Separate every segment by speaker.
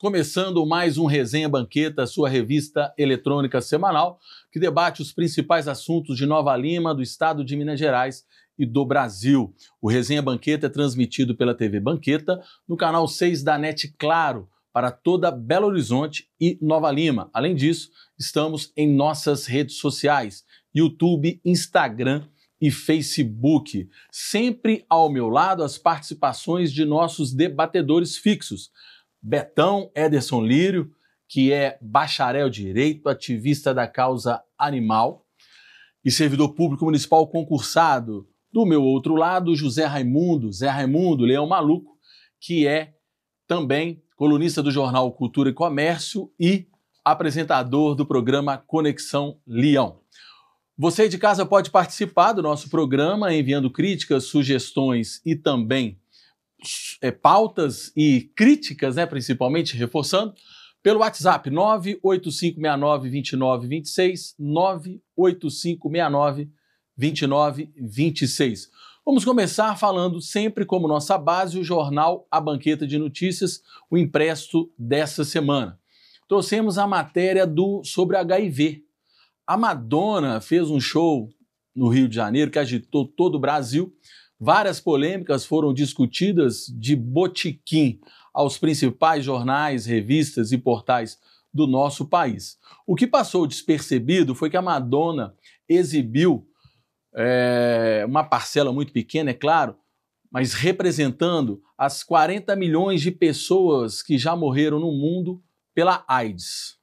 Speaker 1: começando mais um Resenha Banqueta, sua revista eletrônica semanal, que debate os principais assuntos de Nova Lima, do estado de Minas Gerais e do Brasil. O Resenha Banqueta é transmitido pela TV Banqueta no canal 6 da NET Claro para toda Belo Horizonte e Nova Lima. Além disso, estamos em nossas redes sociais: YouTube, Instagram e Facebook. Sempre ao meu lado as participações de nossos debatedores fixos. Betão Ederson Lírio, que é bacharel direito, ativista da causa animal e servidor público municipal concursado. Do meu outro lado, José Raimundo, Zé Raimundo Leão Maluco, que é também colunista do jornal Cultura e Comércio e apresentador do programa Conexão Leão. Você de casa pode participar do nosso programa enviando críticas, sugestões e também é, pautas e críticas, né, principalmente, reforçando, pelo WhatsApp 985692926, 985692926. Vamos começar falando sempre como nossa base o jornal A Banqueta de Notícias, o impresso dessa semana. Trouxemos a matéria do sobre HIV. A Madonna fez um show no Rio de Janeiro que agitou todo o Brasil, Várias polêmicas foram discutidas de botiquim aos principais jornais, revistas e portais do nosso país. O que passou despercebido foi que a Madonna exibiu é, uma parcela muito pequena, é claro, mas representando as 40 milhões de pessoas que já morreram no mundo pela AIDS.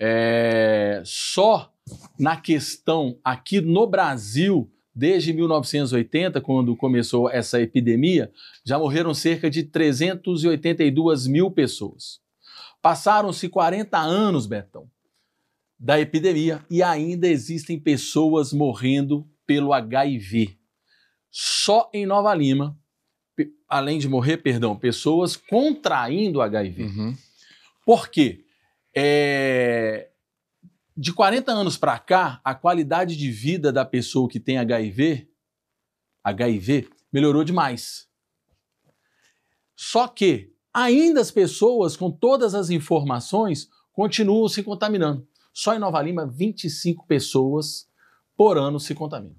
Speaker 1: É, só na questão aqui no Brasil Desde 1980, quando começou essa epidemia, já morreram cerca de 382 mil pessoas. Passaram-se 40 anos, Betão, da epidemia e ainda existem pessoas morrendo pelo HIV. Só em Nova Lima, além de morrer, perdão, pessoas contraindo HIV. Uhum. Por quê? É, de 40 anos para cá, a qualidade de vida da pessoa que tem HIV, HIV, melhorou demais. Só que ainda as pessoas com todas as informações continuam se contaminando. Só em Nova Lima, 25 pessoas por ano se contaminam.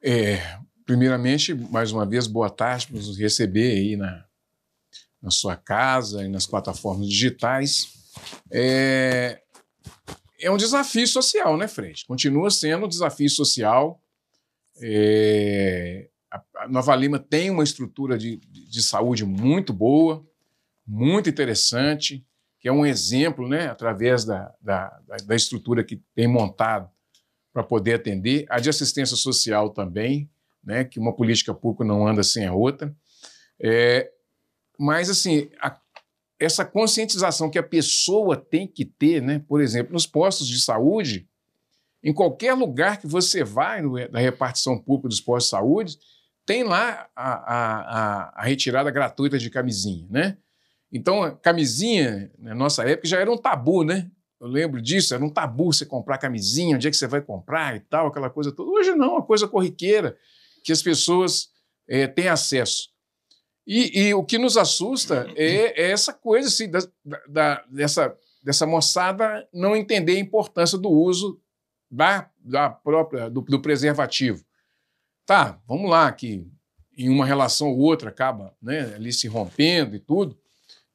Speaker 2: É, primeiramente, mais uma vez, boa tarde por nos receber aí na, na sua casa e nas plataformas digitais. É, é um desafio social, né, Fred? Continua sendo um desafio social. É, a Nova Lima tem uma estrutura de, de saúde muito boa, muito interessante, que é um exemplo, né, através da, da, da estrutura que tem montado para poder atender. A de assistência social também, né, que uma política pública não anda sem a outra. É, mas, assim, a essa conscientização que a pessoa tem que ter, né? por exemplo, nos postos de saúde, em qualquer lugar que você vai na repartição pública dos postos de saúde, tem lá a, a, a retirada gratuita de camisinha. Né? Então, a camisinha, na nossa época, já era um tabu, né? Eu lembro disso, era um tabu você comprar camisinha, onde é que você vai comprar e tal, aquela coisa toda. Hoje não, é uma coisa corriqueira que as pessoas é, têm acesso. E, e, o que nos assusta é, é essa coisa assim, da, da, dessa, dessa moçada não entender a importância do uso da, da própria do, do preservativo. Tá, vamos lá, que em uma relação ou outra acaba né, ali se rompendo e tudo,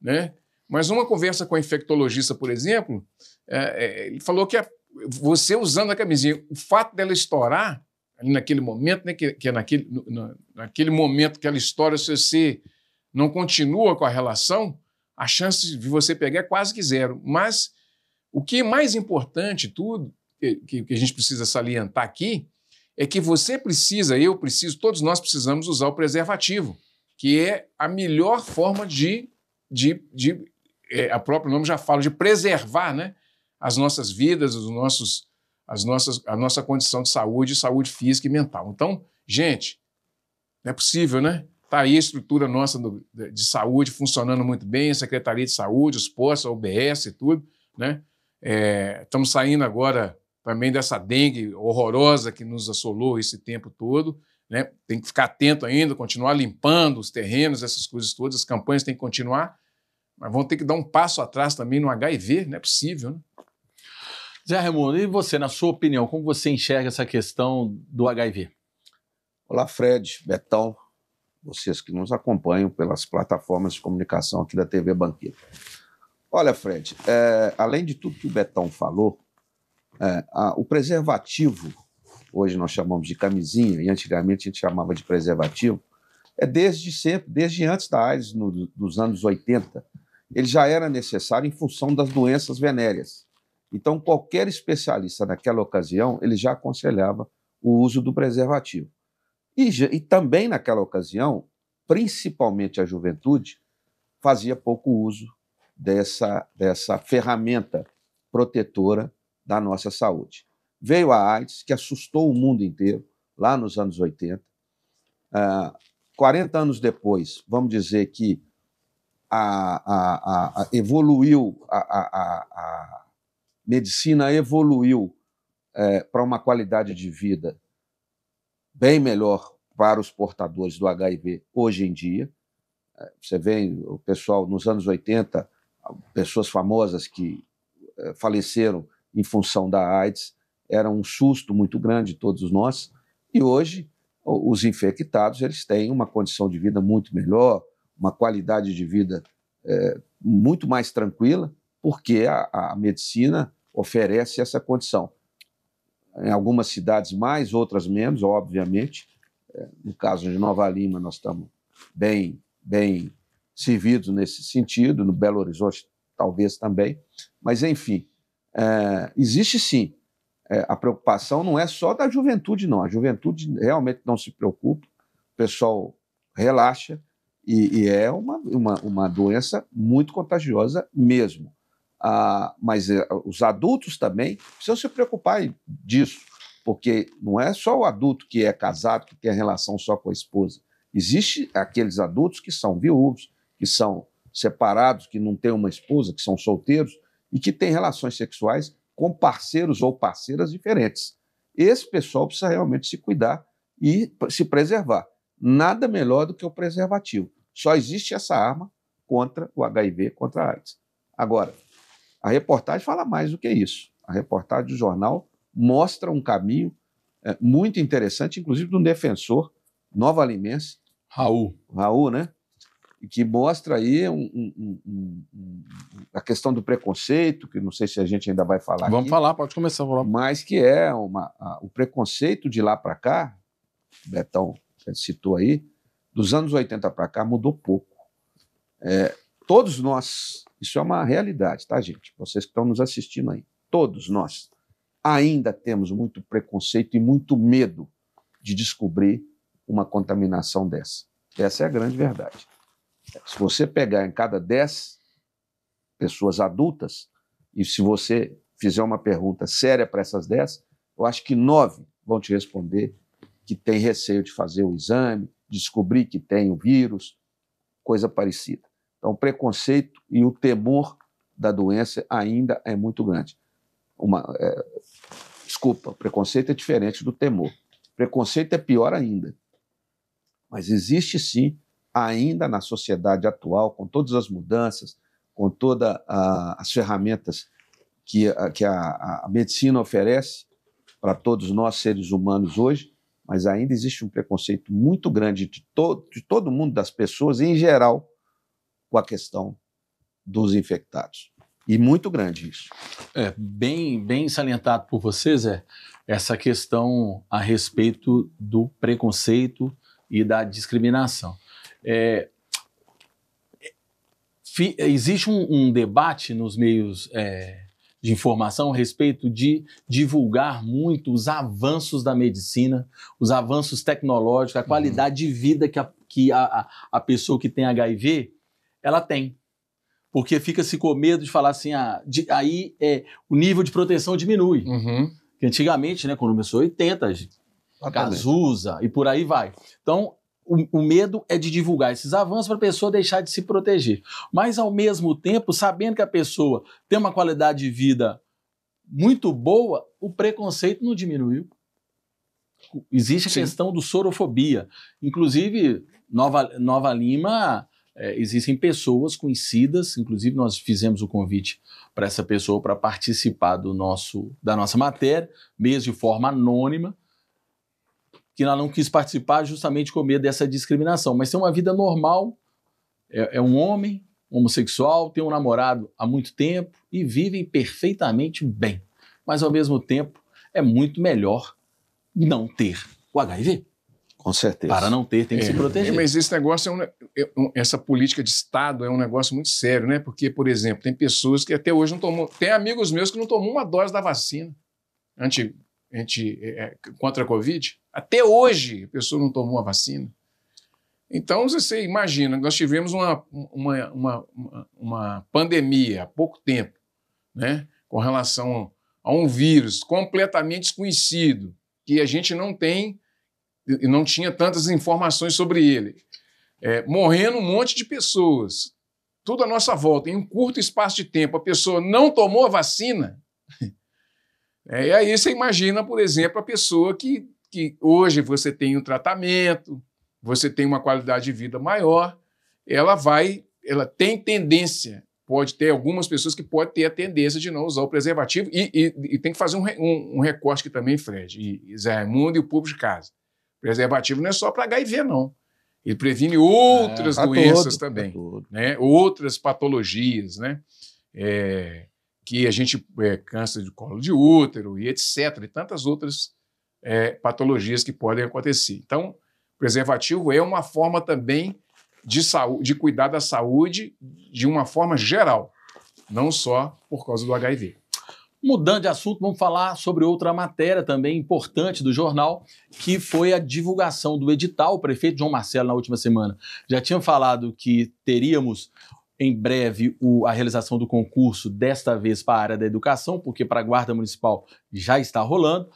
Speaker 2: né? Mas uma conversa com a infectologista, por exemplo, é, é, ele falou que a, é você usando a camisinha, o fato dela estourar ali naquele momento, né, que, que é naquele, no, naquele momento, aquela história, se você não continua com a relação, a chance de você pegar é quase que zero. Mas o que é mais importante tudo, que, que a gente precisa salientar aqui, é que você precisa, eu preciso, todos nós precisamos usar o preservativo, que é a melhor forma de. de, de é, a próprio nome já fala de preservar né, as nossas vidas, os nossos as nossas, a nossa condição de saúde, saúde física e mental. Então, gente, não é possível, né? Está aí a estrutura nossa de saúde funcionando muito bem, a Secretaria de Saúde, os postos, a UBS e tudo, né? É, estamos é, saindo agora também dessa dengue horrorosa que nos assolou esse tempo todo, né? Tem que ficar atento ainda, continuar limpando os terrenos, essas coisas todas, as campanhas têm que continuar, mas vão ter que dar um passo atrás também no HIV, não é possível, né? Zé
Speaker 1: Raimundo, e você, na sua opinião, como você enxerga essa questão do HIV?
Speaker 3: Olá, Fred, Betão, vocês que nos acompanham pelas plataformas de comunicação aqui da TV Banqueta. Olha, Fred, é, além de tudo que o Betão falou, é, a, o preservativo, hoje nós chamamos de camisinha, e antigamente a gente chamava de preservativo, é desde sempre, desde antes da AIDS, no, dos anos 80. Ele já era necessário em função das doenças venéreas. Então, qualquer especialista naquela ocasião, ele já aconselhava o uso do preservativo. E, e também naquela ocasião, principalmente a juventude, fazia pouco uso dessa, dessa ferramenta protetora da nossa saúde. Veio a AIDS, que assustou o mundo inteiro, lá nos anos 80. Uh, 40 anos depois, vamos dizer que a, a, a, evoluiu a, medicina evoluiu é, para uma qualidade de vida bem melhor para os portadores do HIV hoje em dia. É, você vê o pessoal nos anos 80, pessoas famosas que é, faleceram em função da AIDS, era um susto muito grande todos nós. E hoje os infectados eles têm uma condição de vida muito melhor, uma qualidade de vida é, muito mais tranquila, porque a, a medicina oferece essa condição. Em algumas cidades mais, outras menos, obviamente. É, no caso de Nova Lima, nós estamos bem, bem servidos nesse sentido, no Belo Horizonte, talvez também. Mas, enfim, é, existe sim. É, a preocupação não é só da juventude, não. A juventude realmente não se preocupa, o pessoal relaxa, e, e é uma, uma, uma doença muito contagiosa mesmo. Ah, mas eh, os adultos também precisam se preocupar disso, porque não é só o adulto que é casado, que tem relação só com a esposa. Existe aqueles adultos que são viúvos, que são separados, que não têm uma esposa, que são solteiros e que têm relações sexuais com parceiros ou parceiras diferentes. Esse pessoal precisa realmente se cuidar e se preservar. Nada melhor do que o preservativo. Só existe essa arma contra o HIV, contra a AIDS. Agora, a reportagem fala mais do que isso. A reportagem do jornal mostra um caminho é, muito interessante, inclusive de um defensor nova Alimense. Raul. Raul, né? Que mostra aí um, um, um, a questão do preconceito, que não sei se a gente ainda vai falar. Vamos aqui, falar, pode começar, lá. Mas que é uma, a, o preconceito de lá para cá, o Betão citou aí, dos anos 80 para cá mudou pouco. É, todos nós isso é uma realidade, tá, gente? Vocês que estão nos assistindo aí, todos nós ainda temos muito preconceito e muito medo de descobrir uma contaminação dessa. Essa é a grande verdade. Se você pegar em cada 10 pessoas adultas, e se você fizer uma pergunta séria para essas 10, eu acho que nove vão te responder que tem receio de fazer o exame, descobrir que tem o vírus, coisa parecida. Então, o preconceito e o temor da doença ainda é muito grande. Uma, é, desculpa, preconceito é diferente do temor. Preconceito é pior ainda. Mas existe sim, ainda na sociedade atual, com todas as mudanças, com todas as ferramentas que, a, que a, a medicina oferece para todos nós seres humanos hoje, mas ainda existe um preconceito muito grande de, to de todo mundo, das pessoas em geral, com a questão dos infectados. E muito grande isso.
Speaker 1: É, bem, bem salientado por você, Zé, essa questão a respeito do preconceito e da discriminação. É, fi, existe um, um, debate nos meios é, de informação a respeito de divulgar muito os avanços da medicina, os avanços tecnológicos, a qualidade uhum. de vida que a, que a, a pessoa que tem HIV ela tem. Porque fica-se com medo de falar assim, ah, de, aí é, o nível de proteção diminui. Uhum. Que antigamente, né, quando começou 80, Cazuza e por aí vai. Então, o, o, medo é de divulgar esses avanços para a pessoa deixar de se proteger. Mas, ao mesmo tempo, sabendo que a pessoa tem uma qualidade de vida muito boa, o preconceito não diminuiu. Existe a Sim. questão do sorofobia. Inclusive, Nova, Nova Lima é, existem pessoas conhecidas, inclusive nós fizemos o convite para essa pessoa para participar do nosso, da nossa matéria, mesmo de forma anônima, que ela não quis participar justamente com medo dessa discriminação. Mas tem uma vida normal, é, é um homem homossexual, tem um namorado há muito tempo e vivem perfeitamente bem. Mas ao mesmo tempo é muito melhor não ter o HIV. Com certeza. Para não ter, tem que é, se proteger. É, mas
Speaker 2: esse negócio, é um, é um, essa política de Estado é um negócio muito sério, né? Porque, por exemplo, tem pessoas que até hoje não tomam. Tem amigos meus que não tomou uma dose da vacina anti, anti, é, é, contra a Covid. Até hoje a pessoa não tomou a vacina. Então, você imagina, nós tivemos uma, uma, uma, uma pandemia há pouco tempo, né? Com relação a um vírus completamente desconhecido, que a gente não tem e não tinha tantas informações sobre ele. É, morrendo um monte de pessoas, tudo à nossa volta, em um curto espaço de tempo, a pessoa não tomou a vacina. É, e aí você imagina, por exemplo, a pessoa que, que hoje você tem um tratamento, você tem uma qualidade de vida maior, ela vai, ela tem tendência, pode ter algumas pessoas que podem ter a tendência de não usar o preservativo, e, e, e tem que fazer um, um, um recorte aqui também, Fred, e, Zé Raimundo e o público de casa preservativo não é só para HIV, não. Ele previne outras é, doenças todo, também, né? outras patologias, né? É, que a gente é, câncer de colo de útero e etc. E tantas outras é, patologias que podem acontecer. Então, preservativo é uma forma também de saúde, de cuidar da saúde de uma forma geral, não só por causa do HIV.
Speaker 1: Mudando de assunto, vamos falar sobre outra matéria também importante do jornal, que foi a divulgação do edital. O prefeito João Marcelo, na última semana, já tinha falado que teríamos em breve o, a realização do concurso, desta vez para a área da educação, porque para a Guarda Municipal já está rolando.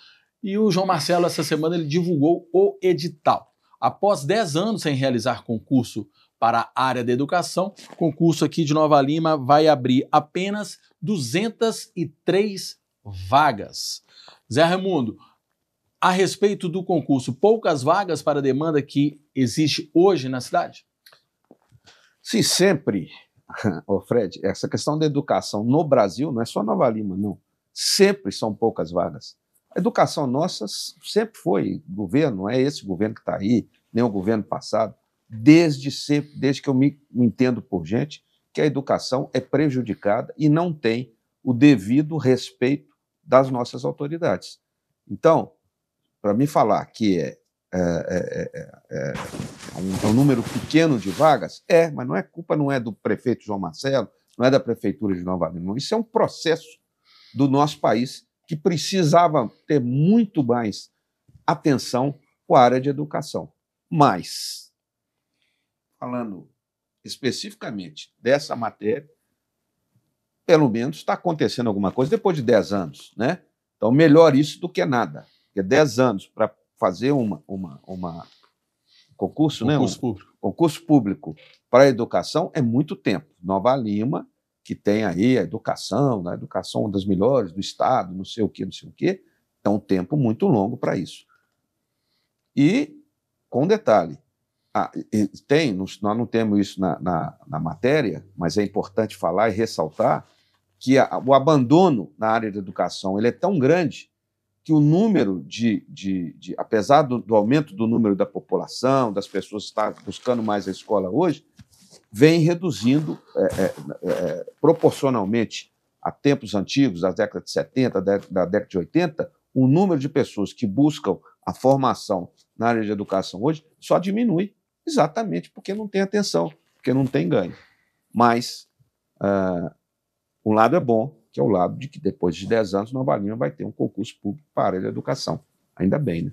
Speaker 1: E o João Marcelo, essa semana, ele divulgou o edital. Após 10 anos sem realizar concurso para a área da educação. O concurso aqui de Nova Lima vai abrir apenas 203 vagas. Zé Raimundo, a respeito do concurso, poucas vagas para a demanda
Speaker 3: que existe hoje na cidade? Sim, sempre, oh Fred, essa questão da educação no Brasil não é só Nova Lima, não. Sempre são poucas vagas. A educação nossa sempre foi governo, não é esse governo que está aí, nem o governo passado desde sempre, desde que eu me entendo por gente, que a educação é prejudicada e não tem o devido respeito das nossas autoridades. Então, para me falar que é é é, é, é, é, um, é, um, número pequeno de vagas, é, mas não é culpa não é do prefeito João Marcelo, não é da prefeitura de Nova Lima. Isso é um processo do nosso país que precisava ter muito mais atenção com a área de educação. Mas falando especificamente dessa matéria, pelo menos está acontecendo alguma coisa depois de 10 anos, né? Então, melhor isso do que nada. Porque 10 anos para fazer uma, uma, uma concurso, né? concurso né? Um, público. Concurso público para educação é muito tempo. Nova Lima, que tem aí a educação, né? a educação é uma das melhores do Estado, não sei o quê, não sei o quê, é um tempo muito longo para isso. E, com detalhe, ah, tem, nós não temos isso na, na, na, matéria, mas é importante falar e ressaltar que a, o abandono na área da educação ele é tão grande que o número de, de, de apesar do, do, aumento do número da população, das pessoas que estão buscando mais a escola hoje, vem reduzindo é, é, é, é proporcionalmente a tempos antigos, da década de 70, da década de 80, o número de pessoas que buscam a formação na área de educação hoje só diminui. Exatamente porque não tem atenção, porque não tem ganho. Mas uh, um lado é bom, que é o lado de que depois de 10 anos Nova Lima vai ter um concurso público para a educação. Ainda bem, né?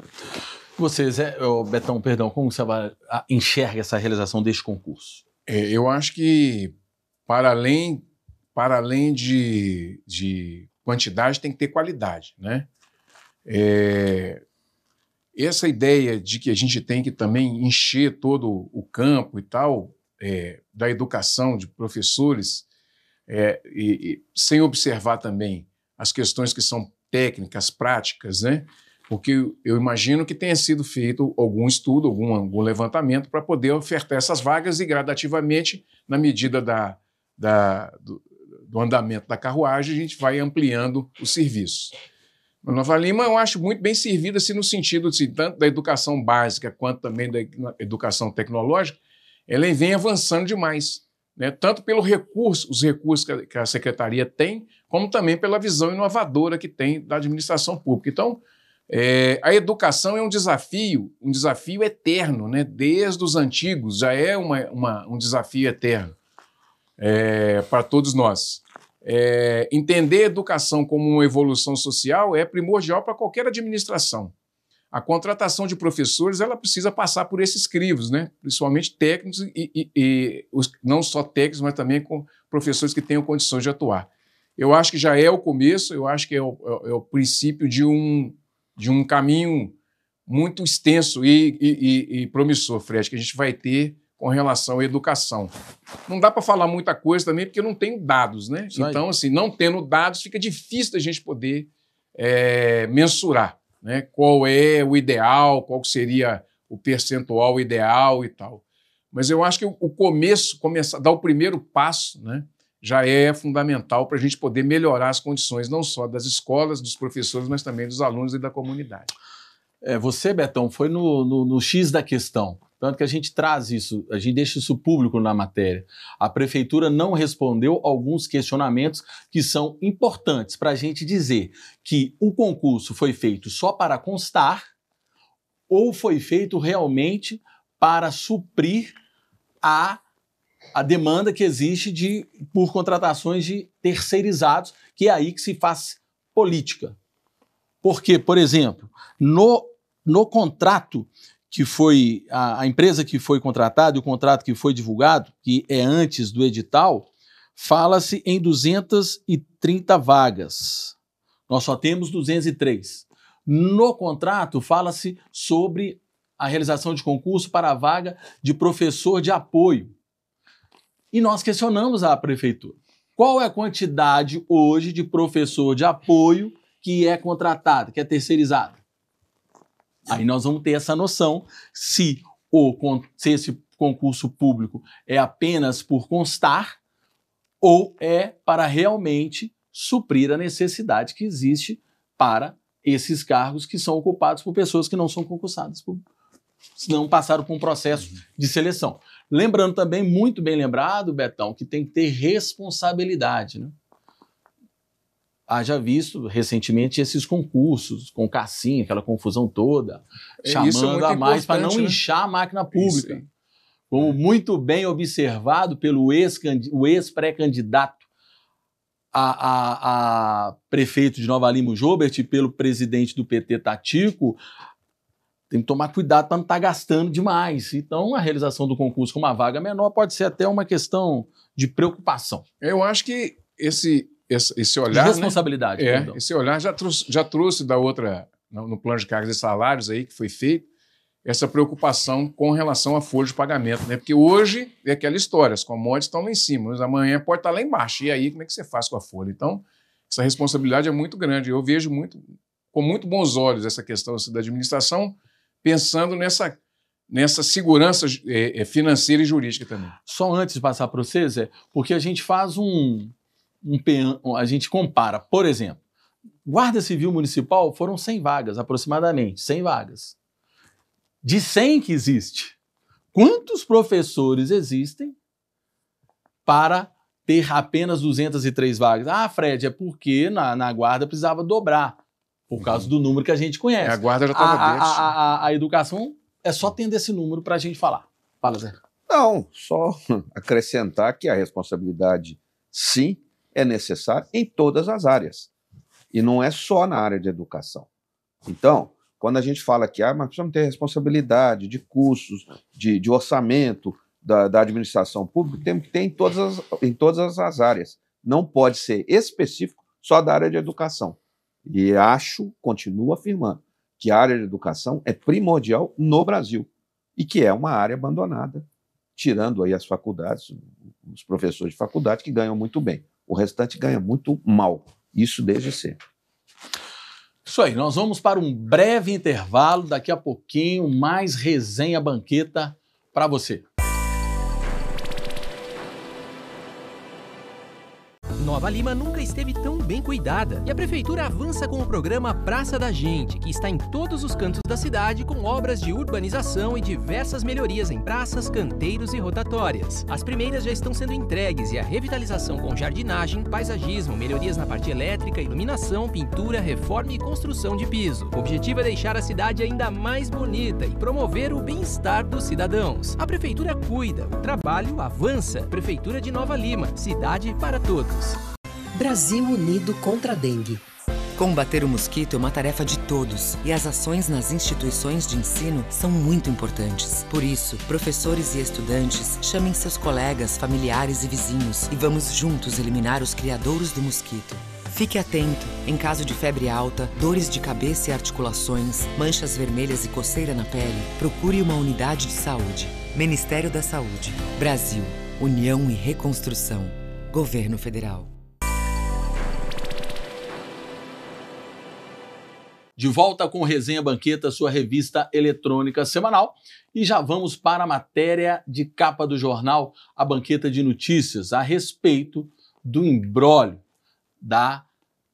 Speaker 1: Vocês, Zé, oh, Betão, perdão, como você
Speaker 2: enxerga essa realização deste concurso? É, eu acho que para além, para além de, de quantidade, tem que ter qualidade, né? É, essa ideia de que a gente tem que também encher todo o campo e tal, é, da educação de professores, é, e, e, sem observar também as questões que são técnicas, práticas, né? Porque eu imagino que tenha sido feito algum estudo, algum, algum levantamento para poder ofertar essas vagas e gradativamente, na medida da, da do, do andamento da carruagem, a gente vai ampliando o serviço. Nova Lima eu acho muito bem servida, assim, no sentido assim, tanto da educação básica quanto também da educação tecnológica, ela vem avançando demais, né? tanto pelo recurso, os recursos que a secretaria tem, como também pela visão inovadora que tem da administração pública. Então, é, a educação é um desafio, um desafio eterno, né? desde os antigos, já é uma, uma um desafio eterno é, para todos nós. É, entender a educação como uma evolução social é primordial para qualquer administração. A contratação de professores ela precisa passar por esses crivos, né? principalmente técnicos, e, e, e os, não só técnicos, mas também com professores que tenham condições de atuar. Eu acho que já é o começo, eu acho que é o, é o é princípio de um, de um caminho muito extenso e, e promissor, Fred, que a gente vai ter com relação à educação. Não dá para falar muita coisa também, porque não tenho dados, né? Isso então, aí. assim, não tendo dados, fica difícil da gente poder é, mensurar né? qual é o ideal, qual seria o percentual ideal e tal. Mas eu acho que o começo, começar, dar o primeiro passo, né? já é fundamental para a gente poder melhorar as condições não só das escolas, dos professores, mas também dos alunos e da comunidade.
Speaker 1: É, você, Betão, foi no, no, no X da questão. Tanto que a gente traz isso, a gente deixa isso público na matéria. A prefeitura não respondeu alguns questionamentos que são importantes para a gente dizer que o concurso foi feito só para constar ou foi feito realmente para suprir a, a demanda que existe de, por contratações de terceirizados, que é aí que se faz política. Porque, por exemplo, no, no contrato que foi a, a empresa que foi contratada e o contrato que foi divulgado, que é antes do edital, fala-se em 230 vagas. Nós só temos 203. No contrato fala-se sobre a realização de concurso para a vaga de professor de apoio. E nós questionamos a prefeitura. Qual é a quantidade hoje de professor de apoio que é contratado, que é terceirizado? Aí nós vamos ter essa noção se, o, se esse concurso público é apenas por constar ou é para realmente suprir a necessidade que existe para esses cargos que são ocupados por pessoas que não são concursadas, por, não passaram por um processo de seleção. Lembrando também, muito bem lembrado, Betão, que tem que ter responsabilidade. Né? haja visto recentemente esses concursos com cassinha, aquela confusão toda, é, é chamando é a mais para não né? inchar a máquina pública. Isso, Como é. muito bem observado pelo ex-pré-candidato ex a, a, a, prefeito de Nova Lima, Jobert, e pelo presidente do PT, Tatico, tem que tomar cuidado para não estar tá gastando demais. Então, a realização do concurso com uma vaga menor pode ser até uma questão de preocupação.
Speaker 2: Eu acho que esse esse, esse olhar. De né? responsabilidade. Né? É, esse olhar já trouxe, já trouxe da outra, no plano de cargos e salários aí que foi feito, essa preocupação com relação à folha de pagamento, né? Porque hoje é aquela história, as commodities estão lá em cima, mas amanhã pode estar lá embaixo. E aí, como é que você faz com a folha? Então, essa responsabilidade é muito grande. Eu vejo muito, com muito bons olhos essa questão assim, da administração, pensando nessa, nessa segurança é, é financeira e jurídica também. Só antes de passar para vocês, é porque a gente faz
Speaker 1: um, a gente compara, por exemplo, Guarda Civil Municipal foram 100 vagas, aproximadamente, 100 vagas. De 100 que existe, quantos professores existem para ter apenas 203 vagas? Ah, Fred, é porque na, na guarda precisava dobrar, por causa uhum. do número que a gente conhece. É, a guarda já estava dentro. A, a, a, a educação é só tendo esse número para a gente falar. Fala,
Speaker 3: Zé. Não, só acrescentar que a responsabilidade, sim, é necessário em todas as áreas. E não é só na área de educação. Então, quando a gente fala que ah, mas precisamos ter responsabilidade de custos, de, de orçamento da, da, administração pública, temos que ter em todas, as, em todas as áreas. Não pode ser específico só da área de educação. E acho, continuo afirmando, que a área de educação é primordial no Brasil e que é uma área abandonada, tirando aí as faculdades, os professores de faculdade que ganham muito bem. O restante ganha muito mal. Isso desde sempre. Isso
Speaker 1: aí, nós vamos para um breve intervalo, daqui a pouquinho, mais resenha banqueta para você. Nova Lima nunca esteve tão bem cuidada. E a prefeitura avança com o programa Praça da Gente, que está em todos os cantos da cidade com obras de urbanização e diversas melhorias em praças, canteiros e rotatórias. As primeiras já estão sendo entregues e a revitalização com jardinagem, paisagismo, melhorias na parte elétrica, iluminação, pintura, reforma e construção de piso. O objetivo é deixar a cidade ainda mais bonita e promover o bem-estar dos cidadãos. A prefeitura cuida, o trabalho avança. Prefeitura de Nova Lima, cidade para todos.
Speaker 2: Brasil unido contra a dengue. Combater o mosquito é uma
Speaker 1: tarefa de todos e as ações nas instituições de ensino são muito importantes. Por isso, professores e estudantes chamem seus colegas, familiares e vizinhos e vamos juntos eliminar os criadouros do mosquito. Fique atento em caso de febre alta, dores de cabeça e articulações, manchas vermelhas e coceira na pele. Procure uma unidade de saúde. Ministério da Saúde. Brasil. União e Reconstrução. Governo Federal. De volta com Resenha Banqueta, sua revista eletrônica semanal. E já vamos para a matéria de capa do jornal, a banqueta de notícias, a respeito do embrólio da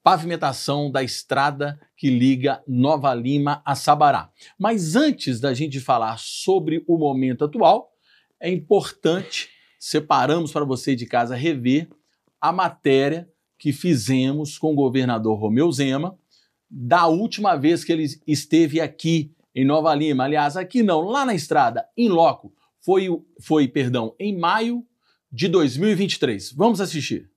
Speaker 1: pavimentação da estrada que liga Nova Lima a Sabará. Mas antes da gente falar sobre o momento atual, é importante, separamos para você de casa rever a matéria que fizemos com o governador Romeu Zema da última vez que ele esteve aqui em Nova Lima. Aliás, aqui não, lá na estrada, em loco, foi, foi perdão, em maio de 2023. Vamos assistir.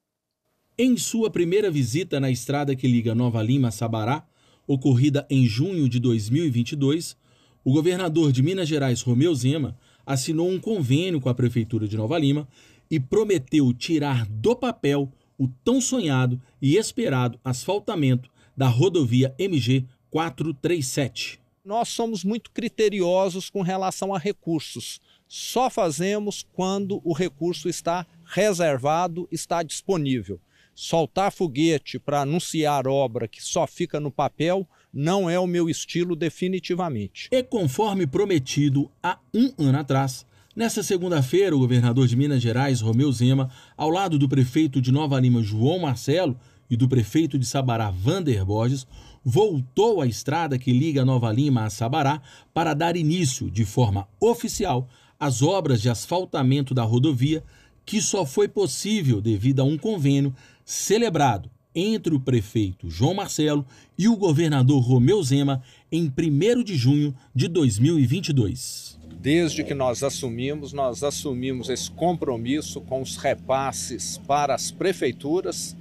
Speaker 1: Em sua primeira visita na estrada que liga Nova Lima a Sabará, ocorrida em junho de 2022, o governador de Minas Gerais, Romeu Zema, assinou um convênio com a Prefeitura de Nova Lima e prometeu tirar do papel o tão sonhado e esperado asfaltamento da rodovia MG 437.
Speaker 4: Nós somos muito criteriosos com relação a recursos. Só fazemos quando o recurso está reservado, está disponível. Soltar foguete para anunciar obra que só fica no papel não é o meu estilo definitivamente. E conforme prometido há um ano
Speaker 1: atrás, Nessa segunda-feira, o governador de Minas Gerais, Romeu Zema, ao lado do prefeito de Nova Lima, João Marcelo, e do prefeito de Sabará, Vander Borges, voltou à estrada que liga Nova Lima a Sabará para dar início, de forma oficial, às obras de asfaltamento da rodovia, que só foi possível devido a um convênio celebrado entre o prefeito João Marcelo e o governador Romeu Zema em 1 de junho de 2022.
Speaker 4: Desde que nós assumimos, nós assumimos esse compromisso com os repasses para as prefeituras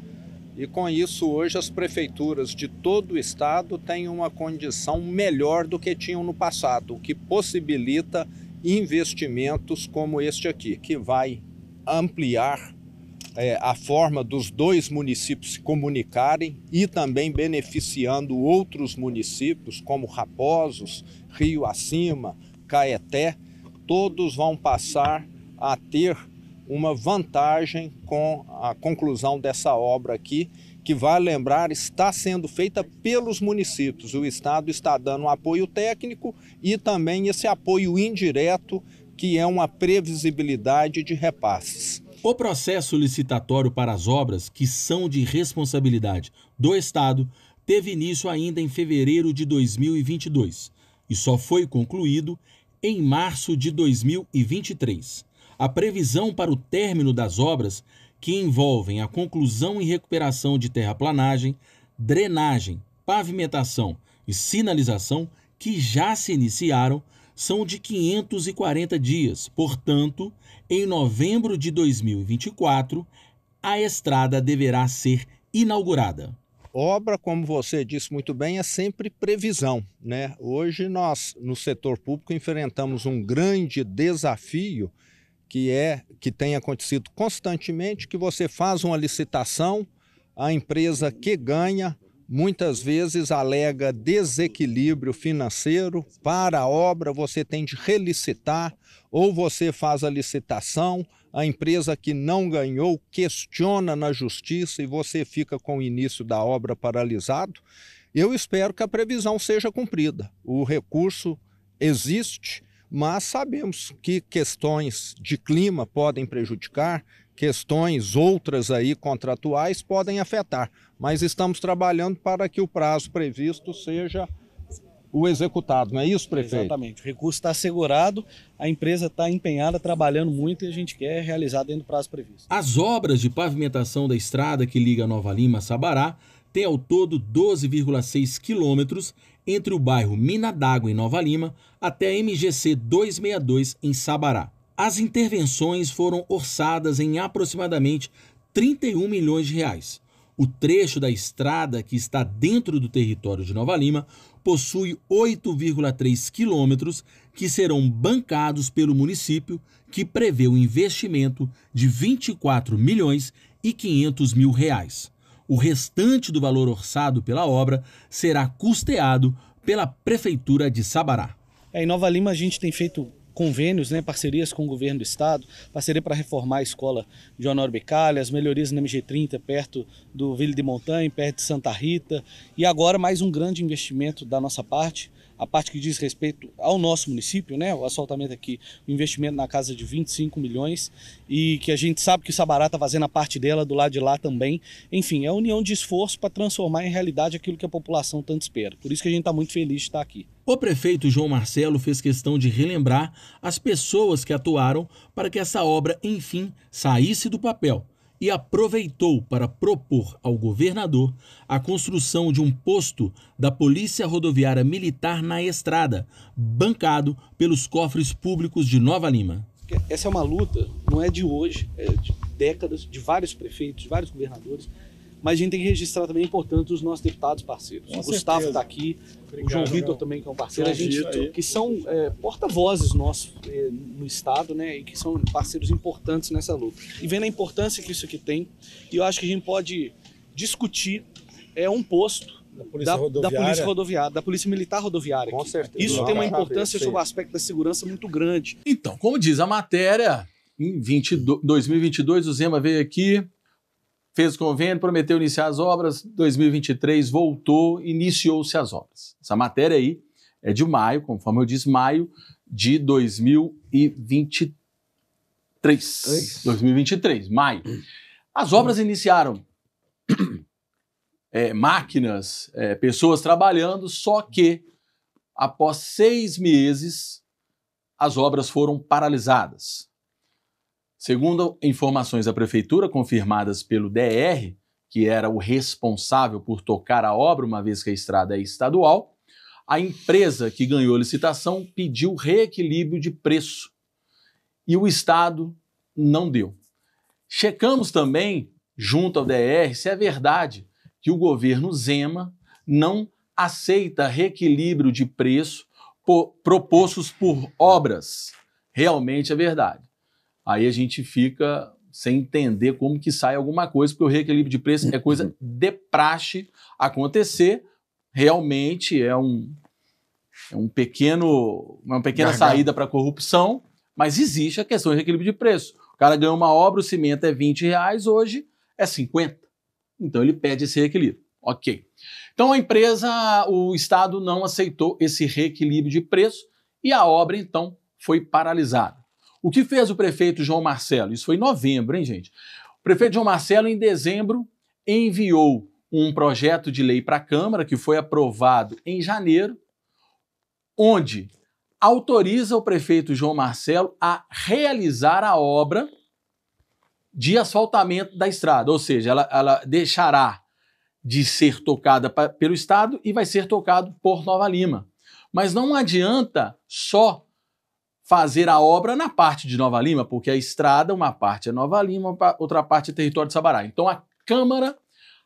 Speaker 4: e com isso, hoje, as prefeituras de todo o estado têm uma condição melhor do que tinham no passado, o que possibilita investimentos como este aqui, que vai ampliar é, a forma dos dois municípios se comunicarem e também beneficiando outros municípios, como Raposos, Rio Acima, Caeté, todos vão passar a ter uma vantagem com a conclusão dessa obra aqui, que vai lembrar, está sendo feita pelos municípios. O Estado está dando apoio técnico e também esse apoio indireto, que é uma previsibilidade de repasses.
Speaker 1: O processo licitatório para as obras que são de responsabilidade do Estado teve início ainda em fevereiro de 2022 e só foi concluído em março de 2023 a previsão para o término das obras, que envolvem a conclusão e recuperação de terraplanagem, drenagem, pavimentação e sinalização, que já se iniciaram, são de 540 dias. Portanto, em novembro de 2024, a estrada deverá ser inaugurada.
Speaker 4: Obra, como você disse muito bem, é sempre previsão. Né? Hoje nós, no setor público, enfrentamos um grande desafio que é que tem acontecido constantemente, que você faz uma licitação, a empresa que ganha muitas vezes alega desequilíbrio financeiro para a obra, você tem de relicitar ou você faz a licitação, a empresa que não ganhou questiona na justiça e você fica com o início da obra paralisado. Eu espero que a previsão seja cumprida. O recurso existe, mas sabemos que questões de clima podem prejudicar, questões outras aí contratuais podem afetar, mas estamos trabalhando para que o prazo previsto seja o executado, não é isso, prefeito? Exatamente. O recurso está assegurado, a empresa
Speaker 5: está empenhada, trabalhando muito e a gente quer realizar dentro do prazo previsto.
Speaker 1: As obras de pavimentação da estrada que liga Nova Lima a Sabará têm ao todo 12,6 quilômetros entre o bairro Mina d'Água, em Nova Lima, até a MGC 262, em Sabará. As intervenções foram orçadas em aproximadamente 31 milhões de reais. O trecho da estrada que está dentro do território de Nova Lima possui 8,3 quilômetros que serão bancados pelo município, que prevê o um investimento de 24 milhões e 500 mil reais o restante do valor orçado pela obra será custeado
Speaker 5: pela Prefeitura de Sabará. É, em Nova Lima, a gente tem feito convênios, né, parcerias com o governo do estado, parceria para reformar a escola de Honório Becalha, as melhorias na MG30 perto do Vila de Montanha, perto de Santa Rita, e agora mais um grande investimento da nossa parte, a parte que diz respeito ao nosso município, né, o assaltamento aqui, o investimento na casa de 25 milhões e que a gente sabe que o Sabará está fazendo a parte dela do lado de lá também. Enfim, é a união de esforço para transformar em realidade aquilo que a população tanto espera. Por isso que a gente está muito feliz de estar tá aqui. O prefeito João Marcelo fez questão de relembrar as pessoas
Speaker 1: que atuaram para que essa obra, enfim, saísse do papel e aproveitou para propor ao governador a construção de um posto da Polícia Rodoviária Militar na estrada, bancado pelos cofres públicos de Nova Lima.
Speaker 5: Essa é uma luta, não é de hoje, é de décadas, de vários prefeitos, de vários governadores mas a gente tem que registrar também, é portanto, os nossos deputados parceiros. Com o Gustavo está aqui, Obrigado, o João Vitor também, que é um parceiro, a gente, que são é, porta-vozes nossos é, no Estado, né, e que são parceiros importantes nessa luta. E vendo a importância que isso aqui tem, e eu acho que a gente pode discutir é, um posto da polícia, da, da polícia, rodoviária. da polícia militar rodoviária. Com certeza. Isso Não, tem uma importância sobre o aspecto da segurança muito grande. Então, como
Speaker 1: diz a matéria, em 2022 o Zema veio aqui, fez o convênio, prometeu iniciar as obras, 2023 voltou, iniciou-se as obras. Essa matéria aí é de maio, conforme eu disse, maio de 2023. 2023, maio. As obras iniciaram. É, máquinas, é, pessoas trabalhando, só que após seis meses as obras foram paralisadas. Segundo informações da prefeitura confirmadas pelo DR, que era o responsável por tocar a obra, uma vez que a estrada é estadual, a empresa que ganhou a licitação pediu reequilíbrio de preço e o Estado não deu. Checamos também, junto ao DR, se é verdade que o governo Zema não aceita reequilíbrio de preço propostos por obras. Realmente é verdade aí a gente fica sem entender como que sai alguma coisa, porque o reequilíbrio de preço é coisa de praxe acontecer, realmente é um, é um pequeno, uma pequena saída para a corrupção, mas existe a questão do reequilíbrio de preço. O cara ganhou uma obra, o cimento é 20 reais, hoje é 50. Então ele pede esse reequilíbrio. Ok. Então a empresa, o Estado não aceitou esse reequilíbrio de preço e a obra então foi paralisada. O que fez o prefeito João Marcelo? Isso foi em novembro, hein, gente? O prefeito João Marcelo, em dezembro, enviou um projeto de lei para a Câmara, que foi aprovado em janeiro, onde autoriza o prefeito João Marcelo a realizar a obra de asfaltamento da estrada, ou seja, ela, ela deixará de ser tocada pra, pelo Estado e vai ser tocado por Nova Lima. Mas não adianta só fazer a obra na parte de Nova Lima, porque a estrada, uma parte é Nova Lima, outra parte é território de Sabará. Então a Câmara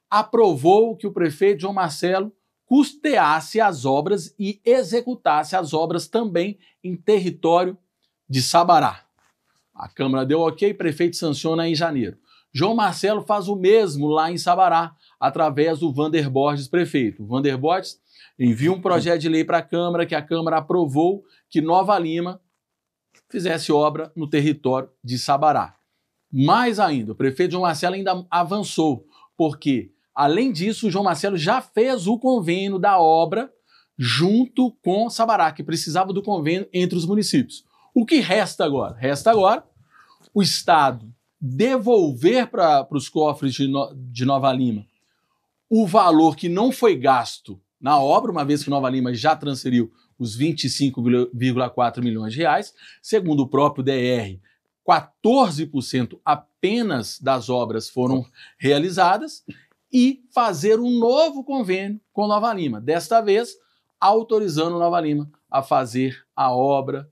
Speaker 1: aprovou que o prefeito João Marcelo custeasse as obras e executasse as obras também em território de Sabará. A Câmara deu ok, prefeito sanciona em janeiro. João Marcelo faz o mesmo lá em Sabará, através do Vander Borges prefeito. O Vander Borges envia um projeto de lei para a Câmara, que a Câmara aprovou que Nova Lima fizesse obra no território de Sabará. Mais ainda, o prefeito João Marcelo ainda avançou, porque, além disso, o João Marcelo já fez o convênio da obra junto com Sabará, que precisava do convênio entre os municípios. O que resta agora? Resta agora o Estado devolver para os cofres de, no, de Nova Lima o valor que não foi gasto na obra, uma vez que Nova Lima já transferiu os 25,4 milhões de reais. Segundo o próprio DR, 14% apenas das obras foram realizadas e fazer um novo convênio com Nova Lima, desta vez autorizando Nova Lima a fazer a obra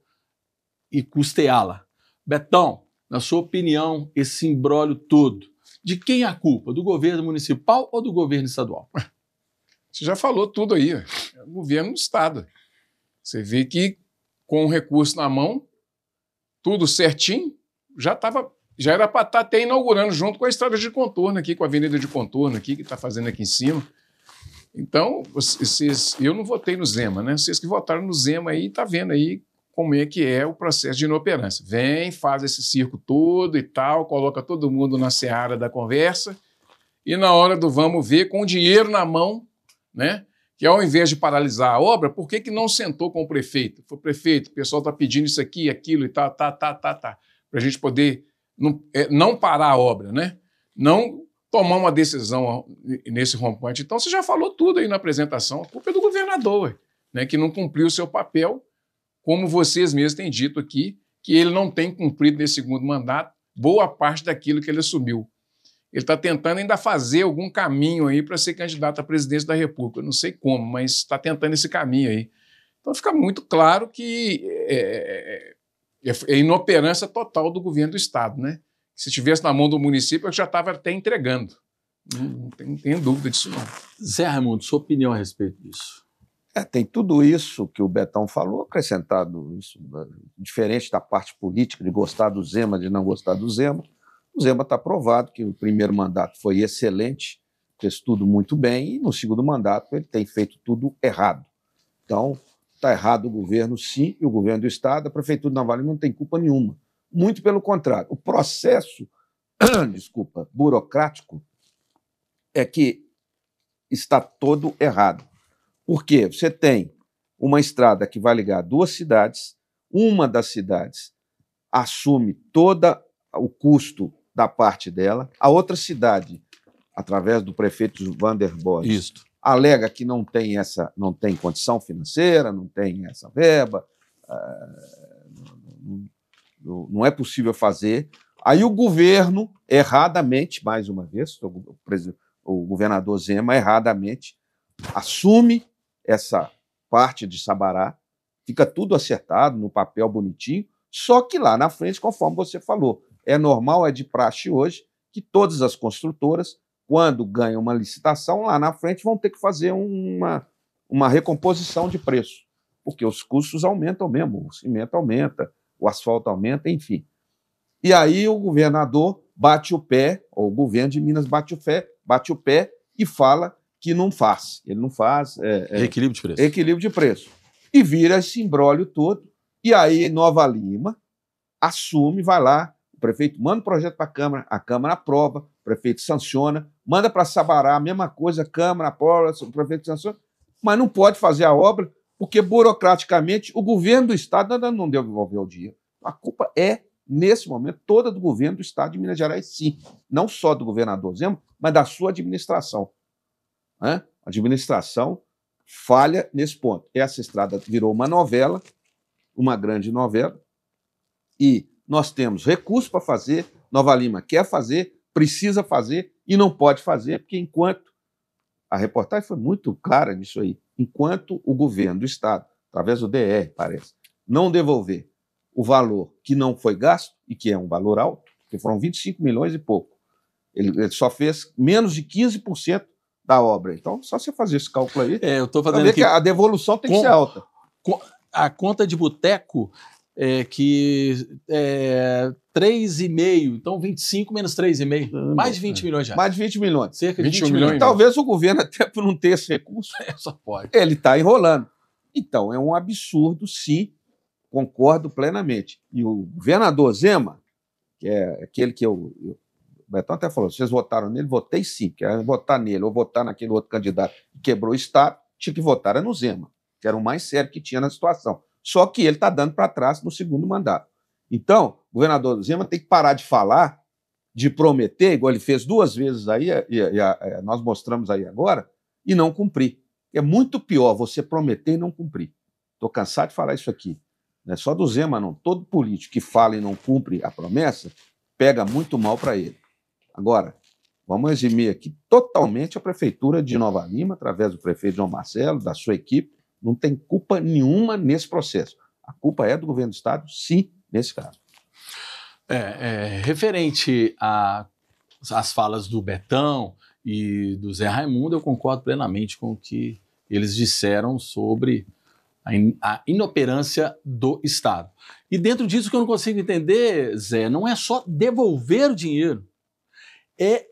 Speaker 1: e custeá-la. Betão, na sua opinião, esse imbróglio todo, de quem é a culpa? Do
Speaker 2: governo municipal ou do governo estadual? Você já falou tudo aí. É o governo do estado. Você vê que com o recurso na mão, tudo certinho, já estava já era para estar tá até inaugurando junto com a estrada de contorno aqui, com a avenida de contorno aqui, que está fazendo aqui em cima. Então, vocês, eu não votei no Zema, né? Vocês que votaram no Zema aí, tá vendo aí como é que é o processo de inoperância. Vem, faz esse circo todo e tal, coloca todo mundo na seara da conversa e na hora do vamos ver, com o dinheiro na mão, né? que ao invés de paralisar a obra, por que, que não sentou com o prefeito? Foi prefeito, o pessoal está pedindo isso aqui, aquilo e tal, tá, tá, tá, tá, para a gente poder não, é, não, parar a obra, né? Não tomar uma decisão nesse rompante. Então, você já falou tudo aí na apresentação, a culpa é do governador, né, que não cumpriu o seu papel, como vocês mesmos têm dito aqui, que ele não tem cumprido nesse segundo mandato boa parte daquilo que ele assumiu. Ele está tentando ainda fazer algum caminho aí para ser candidato à presidência da República. Eu não sei como, mas está tentando esse caminho aí. Então fica muito claro que é, é, é, é, é inoperância total do governo do Estado, né? Se estivesse na mão do município, eu já estava até entregando.
Speaker 3: Não, tenho, não, tenho, dúvida disso, não. Zé Raimundo, sua opinião a respeito disso? É, tem tudo isso que o Betão falou, acrescentado isso, né, diferente da parte política, de gostar do Zema, de não gostar do Zema. O Zema está provado que o primeiro mandato foi excelente, fez tudo muito bem, e no segundo mandato ele tem feito tudo errado. Então, está errado o governo, sim, e o governo do Estado, a Prefeitura de Navalha não tem culpa nenhuma. Muito pelo contrário. O processo, desculpa, burocrático é que está todo errado. Porque você tem uma estrada que vai ligar duas cidades, uma das cidades assume todo o custo da parte dela. A outra cidade, através do prefeito Vander Isto. alega que não tem essa, não tem condição financeira, não tem essa verba, ah, não é possível fazer. Aí o governo, erradamente, mais uma vez, o governador Zema, erradamente, assume essa parte de Sabará, fica tudo acertado no papel bonitinho, só que lá na frente, conforme você falou, é normal, é de praxe hoje, que todas as construtoras, quando ganham uma licitação, lá na frente vão ter que fazer uma, uma recomposição de preço, porque os custos aumentam mesmo, o cimento aumenta, o asfalto aumenta, enfim. E aí o governador bate o pé, ou o governo de Minas bate o pé, bate o pé e fala que não faz. Ele não faz. É, é, equilíbrio de preço. Equilíbrio de preço. E vira esse imbróglio todo. E aí Nova Lima assume, vai lá, o prefeito manda o projeto para a Câmara, a Câmara aprova, o prefeito sanciona, manda para Sabará, a mesma coisa, a Câmara aprova, o prefeito sanciona, mas não pode fazer a obra porque burocraticamente o governo do Estado ainda não deu devolver o dinheiro. A culpa é, nesse momento, toda do governo do Estado de Minas Gerais, sim. Não só do governador Zema, mas da sua administração. A administração falha nesse ponto. Essa estrada virou uma novela, uma grande novela, e nós temos recursos para fazer, Nova Lima quer fazer, precisa fazer e não pode fazer, porque enquanto a reportagem foi muito clara nisso aí, enquanto o governo do estado, através do DR, parece, não devolver o valor que não foi gasto e que é um valor alto, que foram 25 milhões e pouco. Ele, ele só fez menos de 15% da obra. Então, só você fazer esse cálculo aí. É,
Speaker 1: eu estou fazendo. Pra que a
Speaker 3: devolução tem com, que ser alta.
Speaker 1: Com, a conta de boteco é, que é 3,5, então 25 menos 3,5, mais de 20 milhões já. Mais de 20 milhões.
Speaker 3: Cerca de 20 milhões. milhões. Talvez o governo, até por não ter esse recurso, é, só pode. ele está enrolando. Então, é um absurdo, sim, concordo plenamente. E o governador Zema, que é aquele que eu, eu o Betão até falou: vocês votaram nele, votei sim, que votar nele ou votar naquele outro candidato que quebrou o Estado, tinha que votar no Zema, que era o mais sério que tinha na situação só que ele está dando para trás no segundo mandato. Então, o governador Zema tem que parar de falar, de prometer, igual ele fez duas vezes aí, e, e, é, nós mostramos aí agora, e não cumprir. É muito pior você prometer e não cumprir. Estou cansado de falar isso aqui. Não é só do Zema, não. Todo político que fala e não cumpre a promessa pega muito mal para ele. Agora, vamos eximir aqui totalmente a Prefeitura de Nova Lima, através do prefeito João Marcelo, da sua equipe, não tem culpa nenhuma nesse processo. A culpa é do governo do Estado, sim, nesse caso. É, é, referente às falas do Betão
Speaker 1: e do Zé Raimundo, eu concordo plenamente com o que eles disseram sobre a, in, a inoperância do Estado. E dentro disso que eu não consigo entender, Zé, não é só devolver o dinheiro, é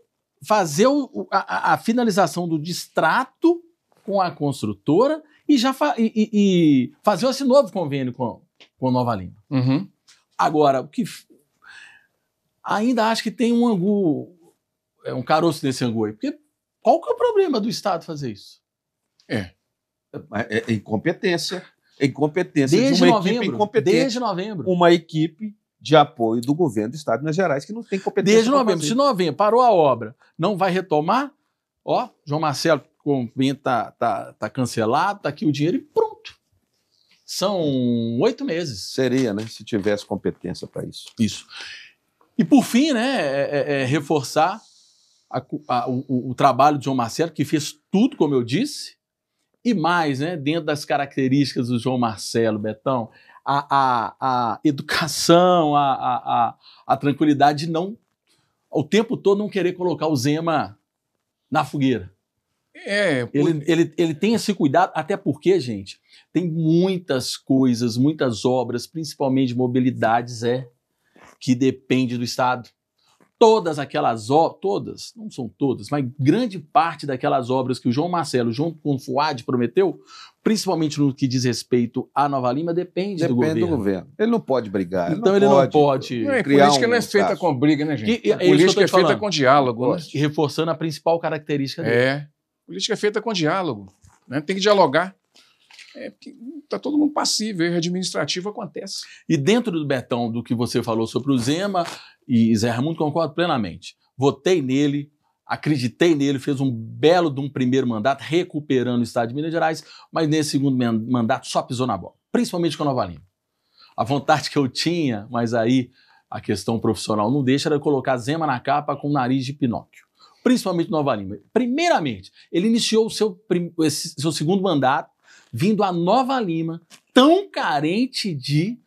Speaker 1: fazer o, a, a finalização do distrato com a construtora e já fa e, e, e fazer esse novo convênio com, com Nova Lima. Uhum. Agora, o que ainda acho que tem um angu, é um caroço nesse angu aí, porque qual que é o problema do Estado fazer isso? É, é, é, é
Speaker 3: incompetência, é incompetência desde de uma novembro, equipe incompetente, desde novembro, uma equipe de apoio do governo do Estado de Minas Gerais que não tem competência. Desde novembro, fazer. se novembro parou a obra, não vai
Speaker 1: retomar, ó, João Marcelo convênio está tá, tá cancelado, está aqui o dinheiro e pronto. São oito meses. Seria, né? Se tivesse competência para isso. Isso. E por fim, né, é, é, é reforçar a, a, o, o, trabalho de João Marcelo, que fez tudo, como eu disse, e mais, né, dentro das características do João Marcelo, Betão, a, a educação, a, a tranquilidade de não, o tempo todo, não querer colocar o Zema na fogueira. É, por... ele, ele, ele tem esse cuidado, até porque, gente, tem muitas coisas, muitas obras, principalmente mobilidades, é, que depende do Estado. Todas aquelas obras, todas, não são todas, mas grande parte daquelas obras que o João Marcelo, junto com o Fuad, prometeu, principalmente no que diz respeito à Nova Lima, depende, depende do governo. Depende do governo. Ele não pode
Speaker 3: brigar. Então ele não ele pode.
Speaker 1: Não pode é, política um não é
Speaker 2: feita com briga, né, gente? E, e, é política é feita falando. com diálogo. Né? e Reforçando a principal característica dele. É Política é feita com diálogo, né? tem que dialogar. É, tá todo mundo passivo, erro administrativo acontece.
Speaker 1: E dentro do Betão, do que você falou sobre o Zema, e Zé Ramundo concordo plenamente. Votei nele, acreditei nele, fez um belo de um primeiro mandato, recuperando o Estado de Minas Gerais, mas nesse segundo mandato só pisou na bola, principalmente com a Nova Lima. A vontade que eu tinha, mas aí a questão profissional não deixa, era colocar Zema na capa com o nariz de Pinóquio principalmente Nova Lima. Primeiramente, ele iniciou o seu, seu segundo mandato vindo a Nova Lima, tão carente de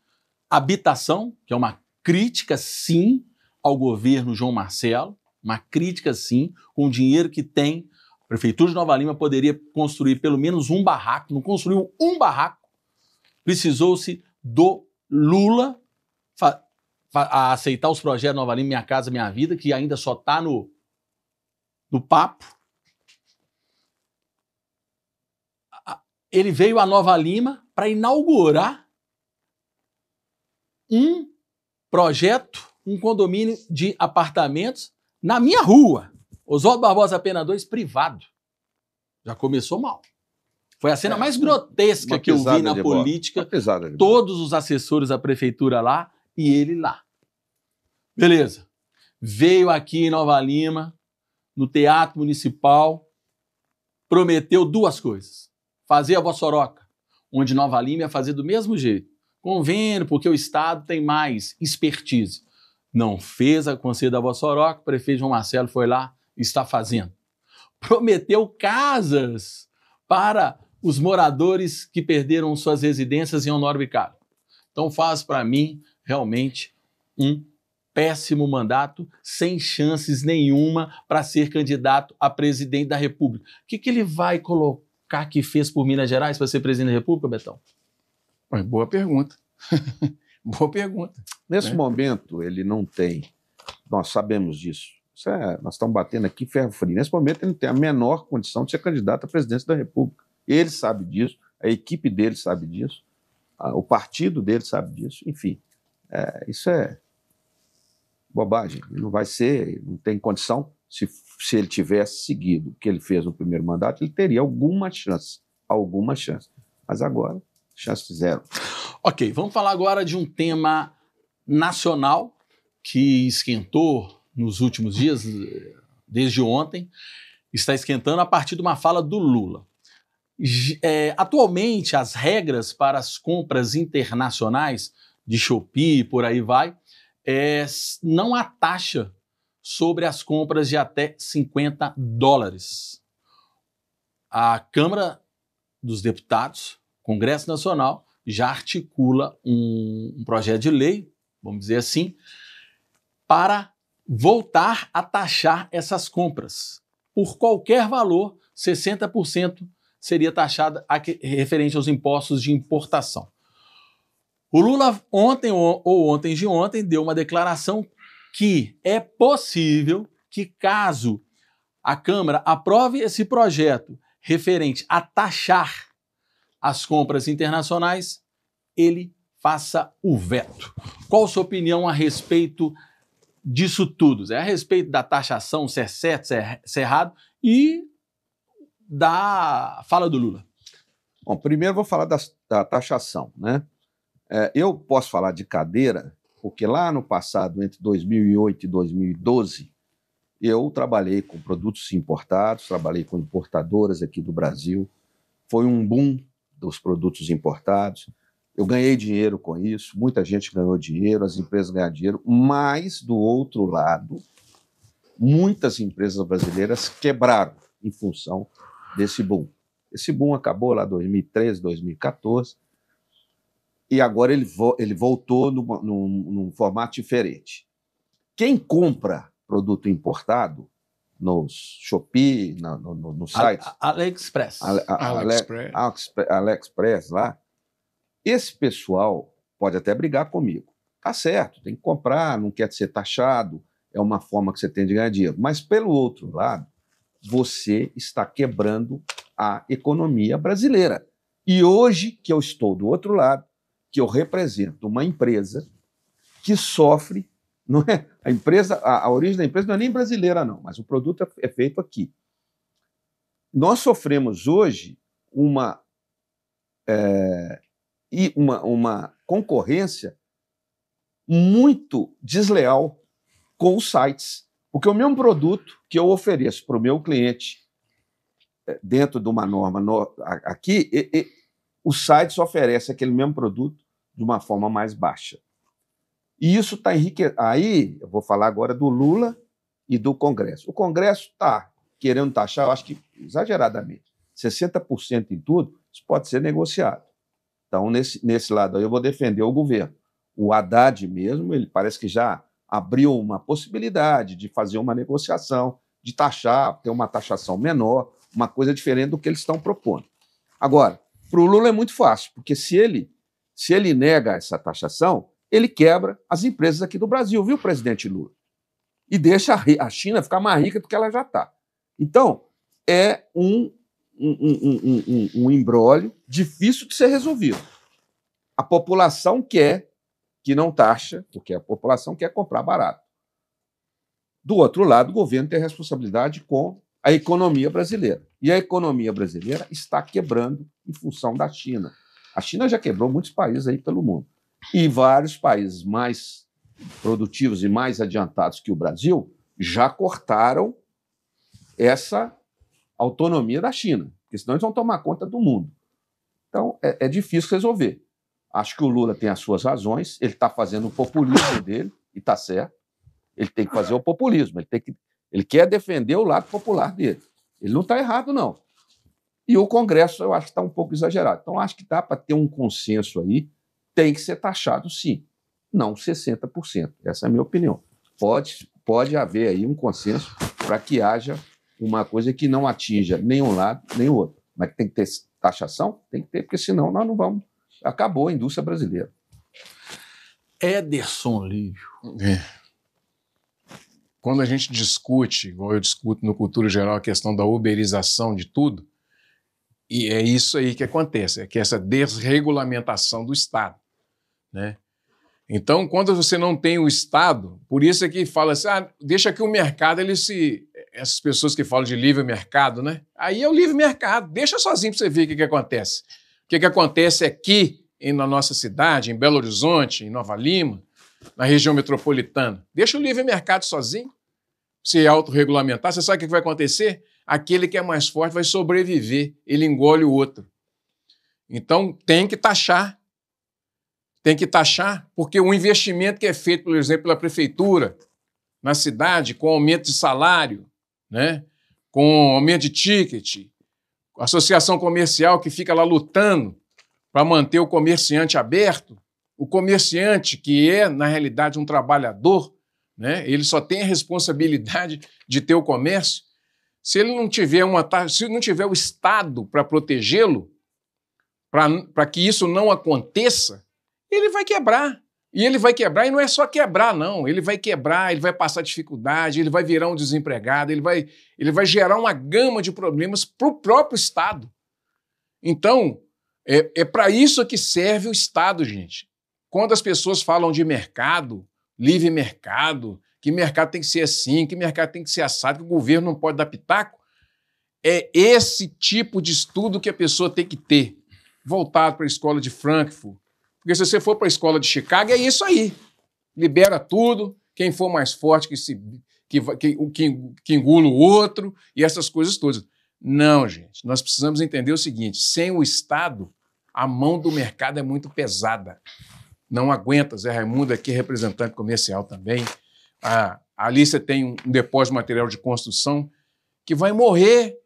Speaker 1: habitação, que é uma crítica, sim, ao governo João Marcelo, uma crítica, sim, com o dinheiro que tem. A Prefeitura de Nova Lima poderia construir pelo menos um barraco, não construiu um barraco. Precisou-se do Lula a aceitar os projetos Nova Lima, Minha Casa, Minha Vida, que ainda só está no do papo. Ele veio a Nova Lima para inaugurar um projeto, um condomínio de apartamentos na minha rua. Oswaldo Barbosa Pena 2, privado. Já começou mal. Foi a cena é, mais grotesca que eu vi na política. Todos os assessores da prefeitura lá e ele lá. Beleza. Veio aqui em Nova Lima, no Teatro Municipal, prometeu duas coisas. Fazer a Vossoroca, onde Nova Lima ia fazer do mesmo jeito. Convênio, porque o Estado tem mais expertise. Não fez a Conselho da Vossoroca, o prefeito João Marcelo foi lá e está fazendo. Prometeu casas para os moradores que perderam suas residências em Honório Ricardo. Então faz para mim realmente um péssimo mandato, sem chances nenhuma para ser candidato a presidente da República. O que, que ele vai colocar que fez por Minas Gerais para ser presidente da República, Betão?
Speaker 3: Boa pergunta. Boa pergunta. Nesse né? momento, ele não tem, nós sabemos disso, é, nós estamos batendo aqui ferro frio. Nesse momento, ele não tem a menor condição de ser candidato à presidência da República. Ele sabe disso, a equipe dele sabe disso, a, o partido dele sabe disso, enfim. É, isso é, bobagem, não vai ser, não tem condição. Se, se ele tivesse seguido o que ele fez no primeiro mandato, ele teria alguma chance, alguma chance. Mas agora, chance zero. Ok, vamos falar agora de um tema nacional
Speaker 1: que esquentou nos últimos dias, desde ontem, está esquentando a partir de uma fala do Lula. É, atualmente, as regras para as compras internacionais de Shopee e por aí vai, é, não há taxa sobre as compras de até 50 dólares. A Câmara dos Deputados, Congresso Nacional, já articula um, um projeto de lei, vamos dizer assim, para voltar a taxar essas compras. Por qualquer valor, 60% seria taxada referente aos impostos de importação. O Lula ontem ou ontem de ontem deu uma declaração que é possível que caso a Câmara aprove esse projeto referente a taxar as compras internacionais, ele faça o veto. Qual sua opinião a respeito disso tudo? É a respeito da taxação, se é certo, se é errado
Speaker 3: e da fala do Lula. Bom, primeiro vou falar da taxação, né? É, eu posso falar de cadeira, porque lá no passado, entre 2008 e 2012, eu trabalhei com produtos importados, trabalhei com importadoras aqui do Brasil. Foi um boom dos produtos importados. Eu ganhei dinheiro com isso, muita gente ganhou dinheiro, as empresas ganharam dinheiro, mas do outro lado, muitas empresas brasileiras quebraram em função desse boom. Esse boom acabou lá em 2013, 2014 e agora ele, vo ele voltou numa, num, num, formato diferente. Quem compra produto importado nos Shopee, na, no, no, no, site...
Speaker 1: AliExpress. AliExpress.
Speaker 3: AliExpress lá. Esse pessoal pode até brigar comigo. Tá certo, tem que comprar, não quer ser taxado, é uma forma que você tem de ganhar dinheiro. Mas, pelo outro lado, você está quebrando a economia brasileira. E hoje que eu estou do outro lado, que eu represento uma empresa que sofre, não é? A empresa, a, a origem da empresa não é nem brasileira não, mas o produto é, é feito aqui. Nós sofremos hoje uma é, e uma, uma concorrência muito desleal com os sites. Porque o mesmo produto que eu ofereço para o meu cliente, é, dentro de uma norma no, aqui, os sites oferecem aquele mesmo produto de uma forma mais baixa. E isso está enriquecendo. Aí, eu vou falar agora do Lula e do Congresso. O Congresso está querendo taxar, eu acho que exageradamente, 60% em tudo, isso pode ser negociado. Então, nesse, nesse lado aí, eu vou defender o governo. O Haddad mesmo, ele parece que já abriu uma possibilidade de fazer uma negociação, de taxar, ter uma taxação menor, uma coisa diferente do que eles estão propondo. Agora, para o Lula é muito fácil, porque se ele, se ele nega essa taxação, ele quebra as empresas aqui do Brasil, viu, presidente Lula? E deixa a China ficar mais rica do que ela já está. Então, é um, um, um, um, um embrólio difícil de ser resolvido. A população quer que não taxa, porque a população quer comprar barato. Do outro lado, o governo tem responsabilidade com a economia brasileira. E a economia brasileira está quebrando em função da China. A China já quebrou muitos países aí pelo mundo. E vários países mais produtivos e mais adiantados que o Brasil já cortaram essa autonomia da China, porque senão eles vão tomar conta do mundo. Então é, é difícil resolver. Acho que o Lula tem as suas razões, ele está fazendo o populismo dele, e está certo. Ele tem que fazer o populismo, ele, tem que, ele quer defender o lado popular dele. Ele não está errado, não. E o Congresso, eu acho que está um pouco exagerado. Então, acho que dá para ter um consenso aí, tem que ser taxado sim, não 60%. Essa é a minha opinião. Pode, pode haver aí um consenso para que haja uma coisa que não atinja nenhum lado, nem o outro. Mas tem que ter taxação? Tem que ter, porque senão nós não vamos. Acabou a indústria brasileira. Ederson Lívio.
Speaker 2: É. Quando a gente discute, igual eu discuto no Cultura Geral, a questão da uberização de tudo, e é isso aí que acontece, é que essa desregulamentação do Estado, né? Então, quando você não tem o Estado, por isso é que fala assim, ah, deixa que o mercado, ele se... Essas pessoas que falam de livre mercado, né? Aí é o livre mercado, deixa sozinho para você ver o que, que acontece. O que, que acontece aqui em, na nossa cidade, em Belo Horizonte, em Nova Lima, na região metropolitana. Deixa o livre mercado sozinho, se autorregulamentar. Você sabe o que vai acontecer? aquele que é mais forte vai sobreviver, ele engole o outro. Então tem que taxar. Tem que taxar, porque o investimento que é feito, por exemplo, pela prefeitura, na cidade, com aumento de salário, né? com aumento de ticket, associação comercial que fica lá lutando para manter o comerciante aberto, o comerciante, que é, na realidade, um trabalhador, né? ele só tem a responsabilidade de ter o comércio, se ele não tiver uma se não tiver o Estado para protegê-lo, para que isso não aconteça, ele vai quebrar. E ele vai quebrar, e não é só quebrar, não. Ele vai quebrar, ele vai passar dificuldade, ele vai virar um desempregado, ele vai, ele vai gerar uma gama de problemas para o próprio Estado. Então, é, é para isso que serve o Estado, gente. Quando as pessoas falam de mercado, livre mercado, que mercado tem que ser assim, que mercado tem que ser assado, que o governo não pode dar pitaco. É esse tipo de estudo que a pessoa tem que ter, voltado para a escola de Frankfurt. Porque se você for para a escola de Chicago, é isso aí. Libera tudo, quem for mais forte que se que, que, que, que engula o outro e essas coisas todas. Não, gente, nós precisamos entender o seguinte: sem o Estado, a mão do mercado é muito pesada. Não aguenta, Zé Raimundo, aqui representante comercial também. A ali você tem um depósito de material de construção que vai morrer.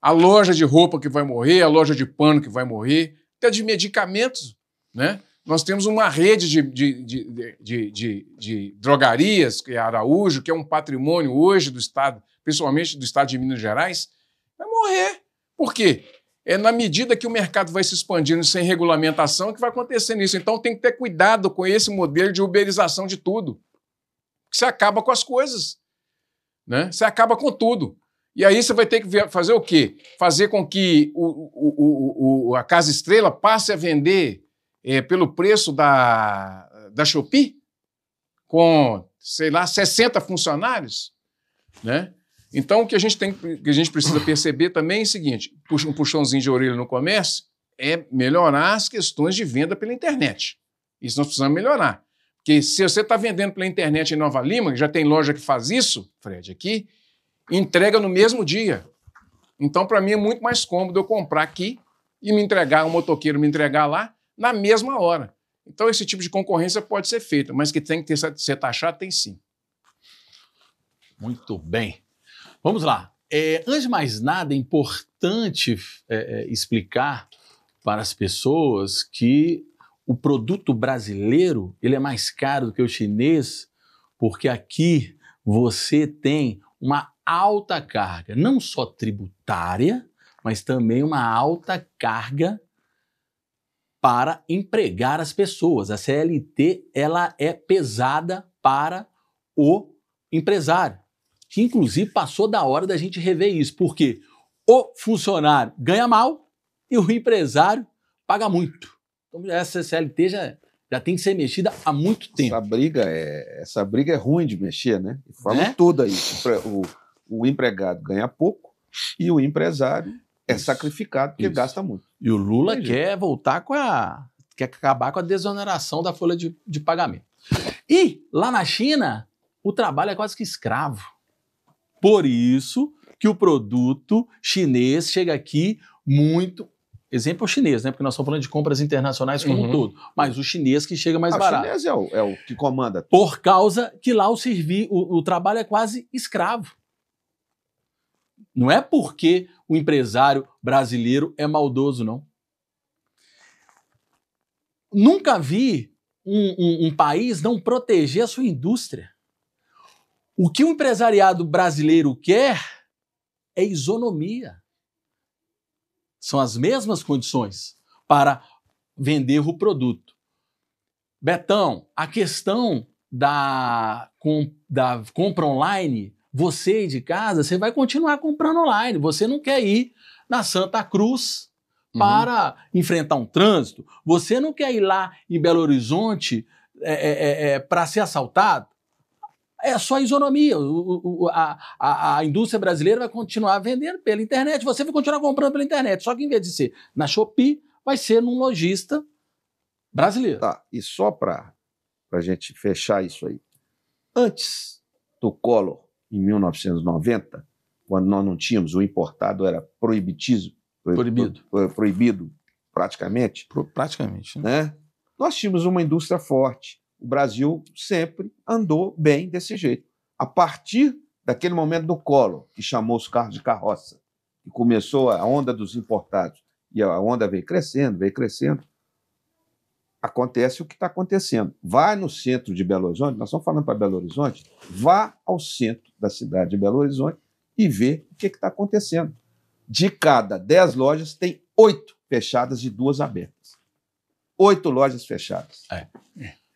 Speaker 2: A loja de roupa que vai morrer, a loja de pano que vai morrer, até de medicamentos. Né? Nós temos uma rede de, de, de, de drogarias, que é Araújo, que é um patrimônio hoje do Estado, principalmente do Estado de Minas Gerais, vai morrer. Por quê? É na medida que o mercado vai se expandindo sem regulamentação que vai acontecendo isso. Então tem que ter cuidado com esse modelo de uberização de tudo. Porque você acaba com as coisas. Né? Você acaba com tudo. E aí você vai ter que fazer o quê? Fazer com que o, o, o, a Casa Estrela passe a vender é, pelo preço da, da Shopee, com, sei lá, 60 funcionários, né? Então, o que a gente tem, que a gente precisa perceber também é o seguinte: um puxãozinho de orelha no comércio é melhorar as questões de venda pela internet. Isso nós precisamos melhorar que se você está vendendo pela internet em Nova Lima, já tem loja que faz isso, Fred, aqui, entrega no mesmo dia. Então, para mim, é muito mais cômodo eu comprar aqui e me entregar, um motoqueiro me entregar lá na mesma hora. Então, esse tipo de concorrência pode ser feita, mas que tem que ter, ser taxado, tem sim.
Speaker 1: Muito bem.
Speaker 2: Vamos lá. É,
Speaker 1: antes de mais nada, é importante é, é explicar para as pessoas que o produto brasileiro ele é mais caro do que o chinês, porque aqui você tem uma alta carga, não só tributária, mas também uma alta carga para empregar as pessoas. A CLT ela é pesada para o empresário, que inclusive passou da hora da gente rever isso, porque o funcionário ganha mal e o empresário paga muito.
Speaker 3: Então essa CLT já, já tem que ser mexida há muito tempo. Essa briga é, essa briga é ruim de mexer, né? Falo é? Né? toda aí. O, o, empregado ganha pouco e o empresário é Isso. sacrificado porque Isso. gasta muito. E o Lula quer voltar com
Speaker 1: a. quer acabar com a desoneração da folha de, de pagamento. E lá na China, o trabalho é quase que escravo. Por isso que o produto chinês chega aqui muito Exemplo é o chinês, né? Porque nós estamos falando de compras internacionais como uhum. um todo. Mas o chinês que chega mais a ah, barato. O chinês
Speaker 3: é o, é o que comanda.
Speaker 1: Por causa que lá o, servi, o, o trabalho é quase escravo. Não é porque o empresário brasileiro é maldoso, não. Nunca vi um, um, um país não proteger a sua indústria. O que o empresariado brasileiro quer é isonomia. São as mesmas condições para vender o produto. Betão, a questão da, com, da compra online, você de casa, você vai continuar comprando online. Você não quer ir na Santa Cruz uhum. para enfrentar um trânsito. Você não quer ir lá em Belo Horizonte é, é, é, é para ser assaltado. É só a isonomia. O, o, a, a, a, indústria brasileira vai continuar vendendo pela internet. Você vai continuar comprando pela internet. Só que em vez de ser na Shopee, vai ser num lojista
Speaker 3: brasileiro. Tá. E só para a gente fechar isso aí. Antes do Collor, em 1990, quando nós não tínhamos, o importado era proibitismo, proibido. Pro, pro, proibido, praticamente. Pro, praticamente. Né? né? Nós tínhamos uma indústria forte o Brasil sempre andou bem desse jeito. A partir daquele momento do colo, que chamou os carros de carroça, que começou a onda dos importados, e a onda veio crescendo, veio crescendo, acontece o que está acontecendo. Vá no centro de Belo Horizonte, nós estamos falando para Belo Horizonte, vá ao centro da cidade de Belo Horizonte e vê o que está acontecendo. De cada dez lojas, tem oito fechadas e duas abertas. Oito lojas fechadas.
Speaker 1: É.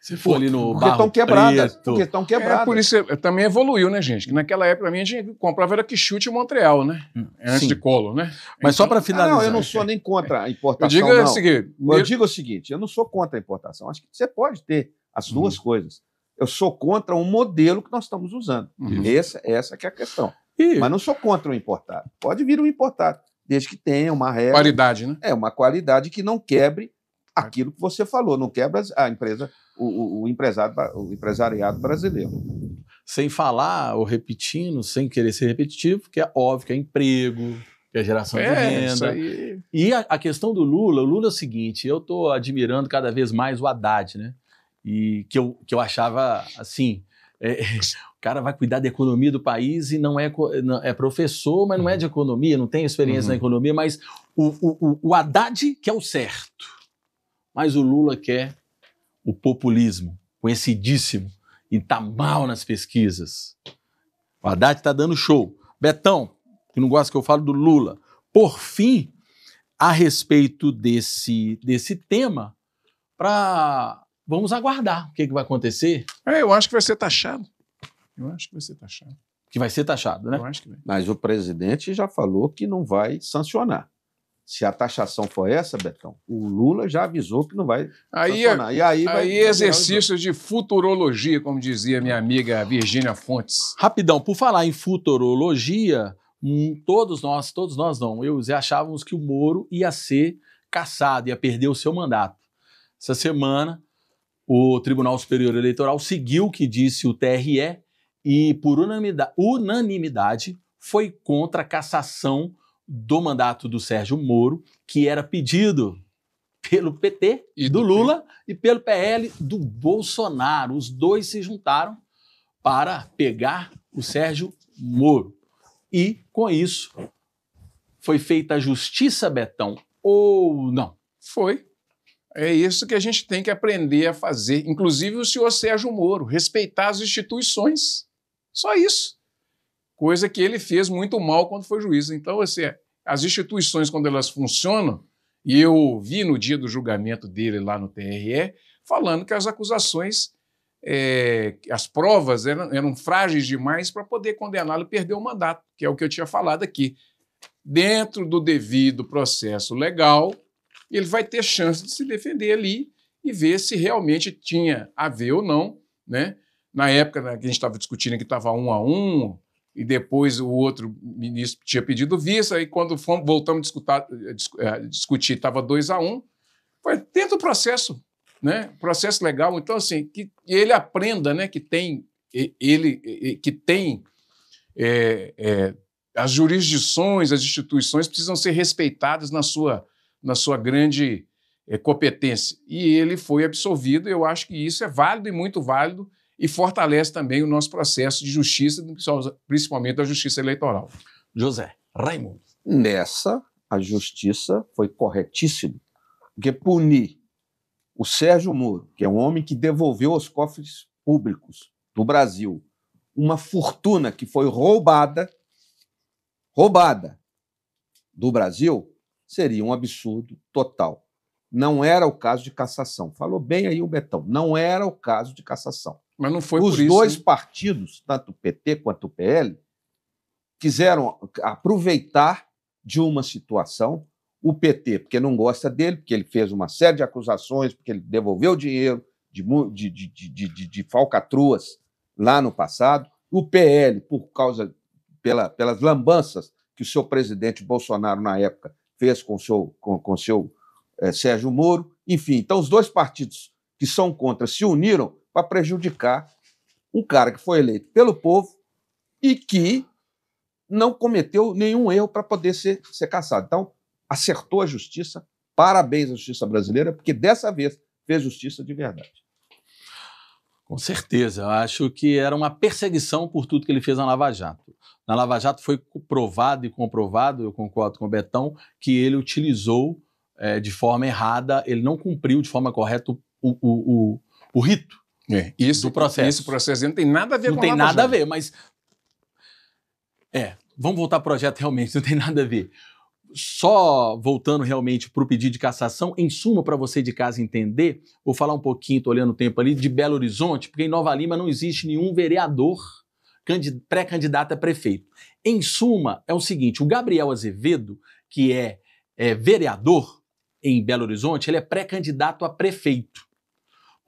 Speaker 1: Se for ali no porque estão quebradas. Preto. Porque estão quebradas. É, por
Speaker 2: isso é, também evoluiu, né, gente? Naquela época, a gente comprava era que chute Montreal, né? Hum,
Speaker 3: é antes sim. de colo, né? Mas então, só para ah, finalizar. não, eu não sou é. nem contra a importação. Eu digo, não. O seguinte, eu, eu digo o seguinte: eu não sou contra a importação. Acho que você pode ter as uhum. duas uhum. coisas. Eu sou contra o modelo que nós estamos usando. Uhum. Essa, essa que é a questão. E... Mas não sou contra o importado. Pode vir um importado, desde que tenha uma regra. Qualidade, né? É, uma qualidade que não quebre aquilo que você falou, não quebra a empresa, o, o, o, empresário, o empresariado brasileiro.
Speaker 1: Sem falar ou repetindo, sem querer ser repetitivo, que é óbvio que é emprego, que é geração é, de renda. Isso aí. E a, a, questão do Lula, o Lula é o seguinte, eu estou admirando cada vez mais o Haddad, né? E que eu, que eu achava assim. É, o cara vai cuidar da economia do país e não é, não, é professor, mas não é uhum. de economia, não tem experiência uhum. na economia, mas o, o, o Haddad que é o certo mas o Lula quer o populismo, conhecidíssimo, e tá mal nas pesquisas. O Haddad está dando show. Betão, que não gosta que eu falo do Lula. Por fim, a respeito desse, desse tema, para vamos aguardar o que, que vai acontecer. É, eu acho que vai ser taxado.
Speaker 2: Eu acho que vai ser taxado.
Speaker 3: Que vai ser taxado, né? Eu acho que vai. Mas o presidente já falou que não vai sancionar. Se a taxação for essa, Betão, o Lula já avisou que não vai aí, é E aí, aí exercícios
Speaker 2: de futurologia, como dizia minha amiga Virgínia Fontes. Rapidão, por falar em futurologia, hum, todos
Speaker 1: nós, todos nós não, eu e achávamos que o Moro ia ser caçado, ia perder o seu mandato. Essa semana, o Tribunal Superior Eleitoral seguiu o que disse o TRE e, por unanimidade, foi contra a cassação do mandato do Sérgio Moro, que era pedido pelo PT e do, do Lula e pelo PL do Bolsonaro. Os dois se juntaram para pegar o Sérgio Moro. E com isso
Speaker 2: foi feita a justiça, Betão, ou não? Foi. É isso que a gente tem que aprender a fazer, inclusive o senhor Sérgio Moro, respeitar as instituições. Só isso coisa que ele fez muito mal quando foi juiz. Então, assim, as instituições, quando elas funcionam, e eu vi no dia do julgamento dele lá no TRE, falando que as acusações, é, as provas eram, eram frágeis demais para poder condená-lo e perder o mandato, que é o que eu tinha falado aqui. Dentro do devido processo legal, ele vai ter chance de se defender ali e ver se realmente tinha a ver ou não, né? Na época né, que a gente estava discutindo que estava um a um, e depois o outro ministro tinha pedido vista, e quando fomos, voltamos a eh, eh, discutir, estava 2 a 1 um, foi dentro do processo, né? processo legal. Então, assim, que ele aprenda né, que tem, ele, que tem é, é, as jurisdições, as instituições precisam ser respeitadas na sua, na sua grande é, competência. E ele foi absolvido, eu acho que isso é válido e muito válido, e fortalece também o nosso processo de justiça, principalmente da justiça eleitoral. José, Raimundo.
Speaker 3: Nessa, a justiça foi corretíssima, porque punir o Sérgio Moro, que é um homem que devolveu aos cofres públicos do Brasil uma fortuna que foi roubada, roubada do Brasil, seria um absurdo total. Não era o caso de cassação. Falou bem aí o Betão. Não era o caso de cassação. Mas não foi Os por isso, dois hein? partidos, tanto o PT quanto o PL, quiseram aproveitar de uma situação o PT, porque não gosta dele, porque ele fez uma série de acusações, porque ele devolveu dinheiro de, de, de, de, de falcatruas lá no passado, o PL, por causa pela, pelas lambanças que o seu presidente Bolsonaro, na época, fez com o seu, com, com seu é, Sérgio Moro, enfim. Então, os dois partidos que são contra se uniram para prejudicar um cara que foi eleito pelo povo e que não cometeu nenhum erro para poder ser, ser caçado. Então, acertou a justiça, parabéns à justiça brasileira, porque dessa vez fez justiça de verdade.
Speaker 1: Com certeza, eu acho que era uma perseguição por tudo que ele fez na Lava Jato. Na Lava Jato foi provado e comprovado, eu concordo com o Betão, que ele utilizou é, de forma errada, ele não cumpriu de forma correta o, o, o, o rito é, isso, do processo. Esse processo não tem nada a ver não com Não tem nada a ver, mas. É, vamos voltar ao projeto realmente, não tem nada a ver. Só voltando realmente para o pedido de cassação, em suma, para você de casa entender, vou falar um pouquinho, estou olhando o tempo ali, de Belo Horizonte, porque em Nova Lima não existe nenhum vereador pré-candidato a prefeito. Em suma, é o seguinte: o Gabriel Azevedo, que é, é vereador em Belo Horizonte, ele é pré-candidato a prefeito.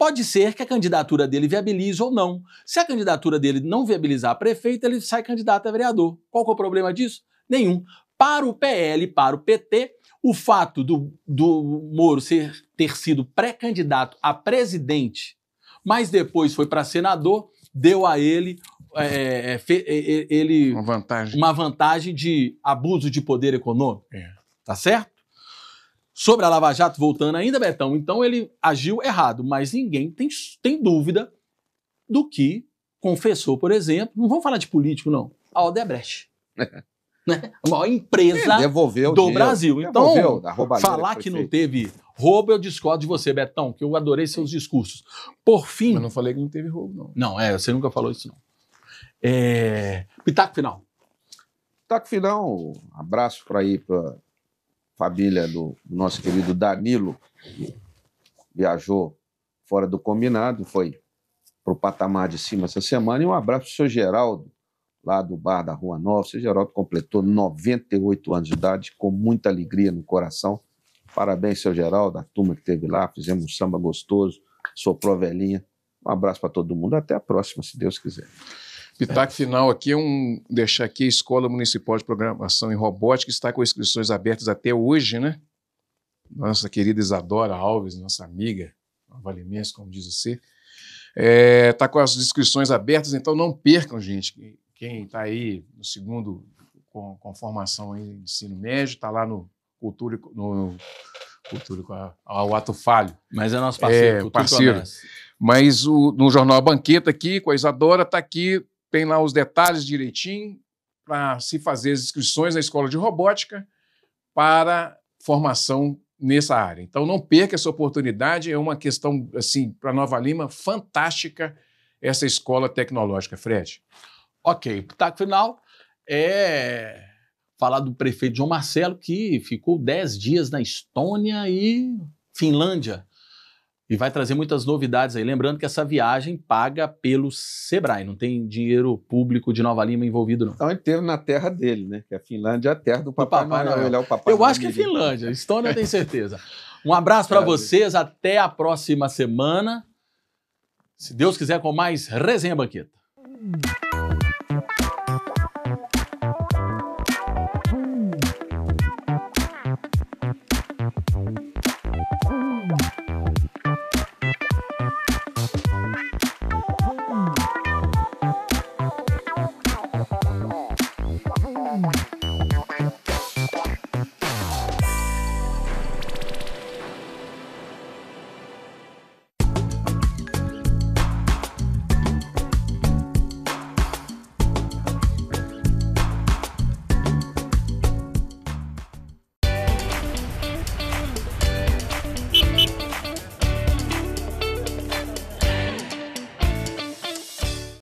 Speaker 1: Pode ser que a candidatura dele viabilize ou não. Se a candidatura dele não viabilizar a prefeito, ele sai candidato a vereador. Qual que é o problema disso? Nenhum. Para o PL, para o PT, o fato do, do Moro ser, ter sido pré-candidato a presidente, mas depois foi para senador, deu a ele é, é, é fe, é, ele uma vantagem. uma vantagem de abuso de poder econômico. É. Tá certo? Sobre a Lava Jato, voltando ainda, Betão, então ele agiu errado, mas ninguém tem, tem dúvida do que confessou, por exemplo, não vamos falar de político, não, a Odebrecht. né? A maior empresa é, Devolveu do dinheiro. Brasil. Então, devolveu, então, falar que, que não teve roubo, eu discordo de você, Betão, que eu adorei seus discursos. Por fim. Eu não falei que não teve roubo, não. Não, é, você nunca falou isso, não. É...
Speaker 3: Pitaco final. Pitaco final, um abraço para aí para família do, do nosso querido Danilo viajou fora do combinado, foi para o patamar de cima essa semana. E um abraço para o seu Geraldo, lá do bar da Rua Nova. O seu Geraldo completou 98 anos de idade, com muita alegria no coração. Parabéns, seu Geraldo, a turma que teve lá. Fizemos um samba gostoso, soprou a velhinha. Um abraço para todo mundo. Até a próxima, se Deus quiser.
Speaker 2: Pitaco final aqui é um deixar aqui a Escola Municipal de Programação e Robótica está com inscrições abertas até hoje, né? Nossa querida Isadora Alves, nossa amiga, valimense, como diz você, está é, tá com as inscrições abertas, então não percam, gente. Quem está aí no segundo com, com formação em ensino médio, está lá no Cultura, no, cultura ao ato falho. Mas é nosso parceiro, é, parceiro. Mas o, no jornal Banqueta aqui, com a Isadora, está aqui tem lá os detalhes direitinho para se fazer as inscrições na escola de robótica para formação nessa área. Então não perca essa oportunidade, é uma questão assim para Nova Lima fantástica essa escola tecnológica, Fred. OK, pitaco final é falar do
Speaker 1: prefeito João Marcelo que ficou 10 dias na Estônia e Finlândia e vai trazer muitas novidades aí. Lembrando que essa viagem paga pelo Sebrae, não tem dinheiro público de Nova Lima envolvido, não. Então ele teve na terra dele, né? Que é a Finlândia é a terra do Papai, do papai Noel. Noel. É o papai Eu acho que é Finlândia, Estônia tem tenho certeza. Um abraço para vocês, até a próxima semana. Se Deus quiser, com mais Resenha Banqueta.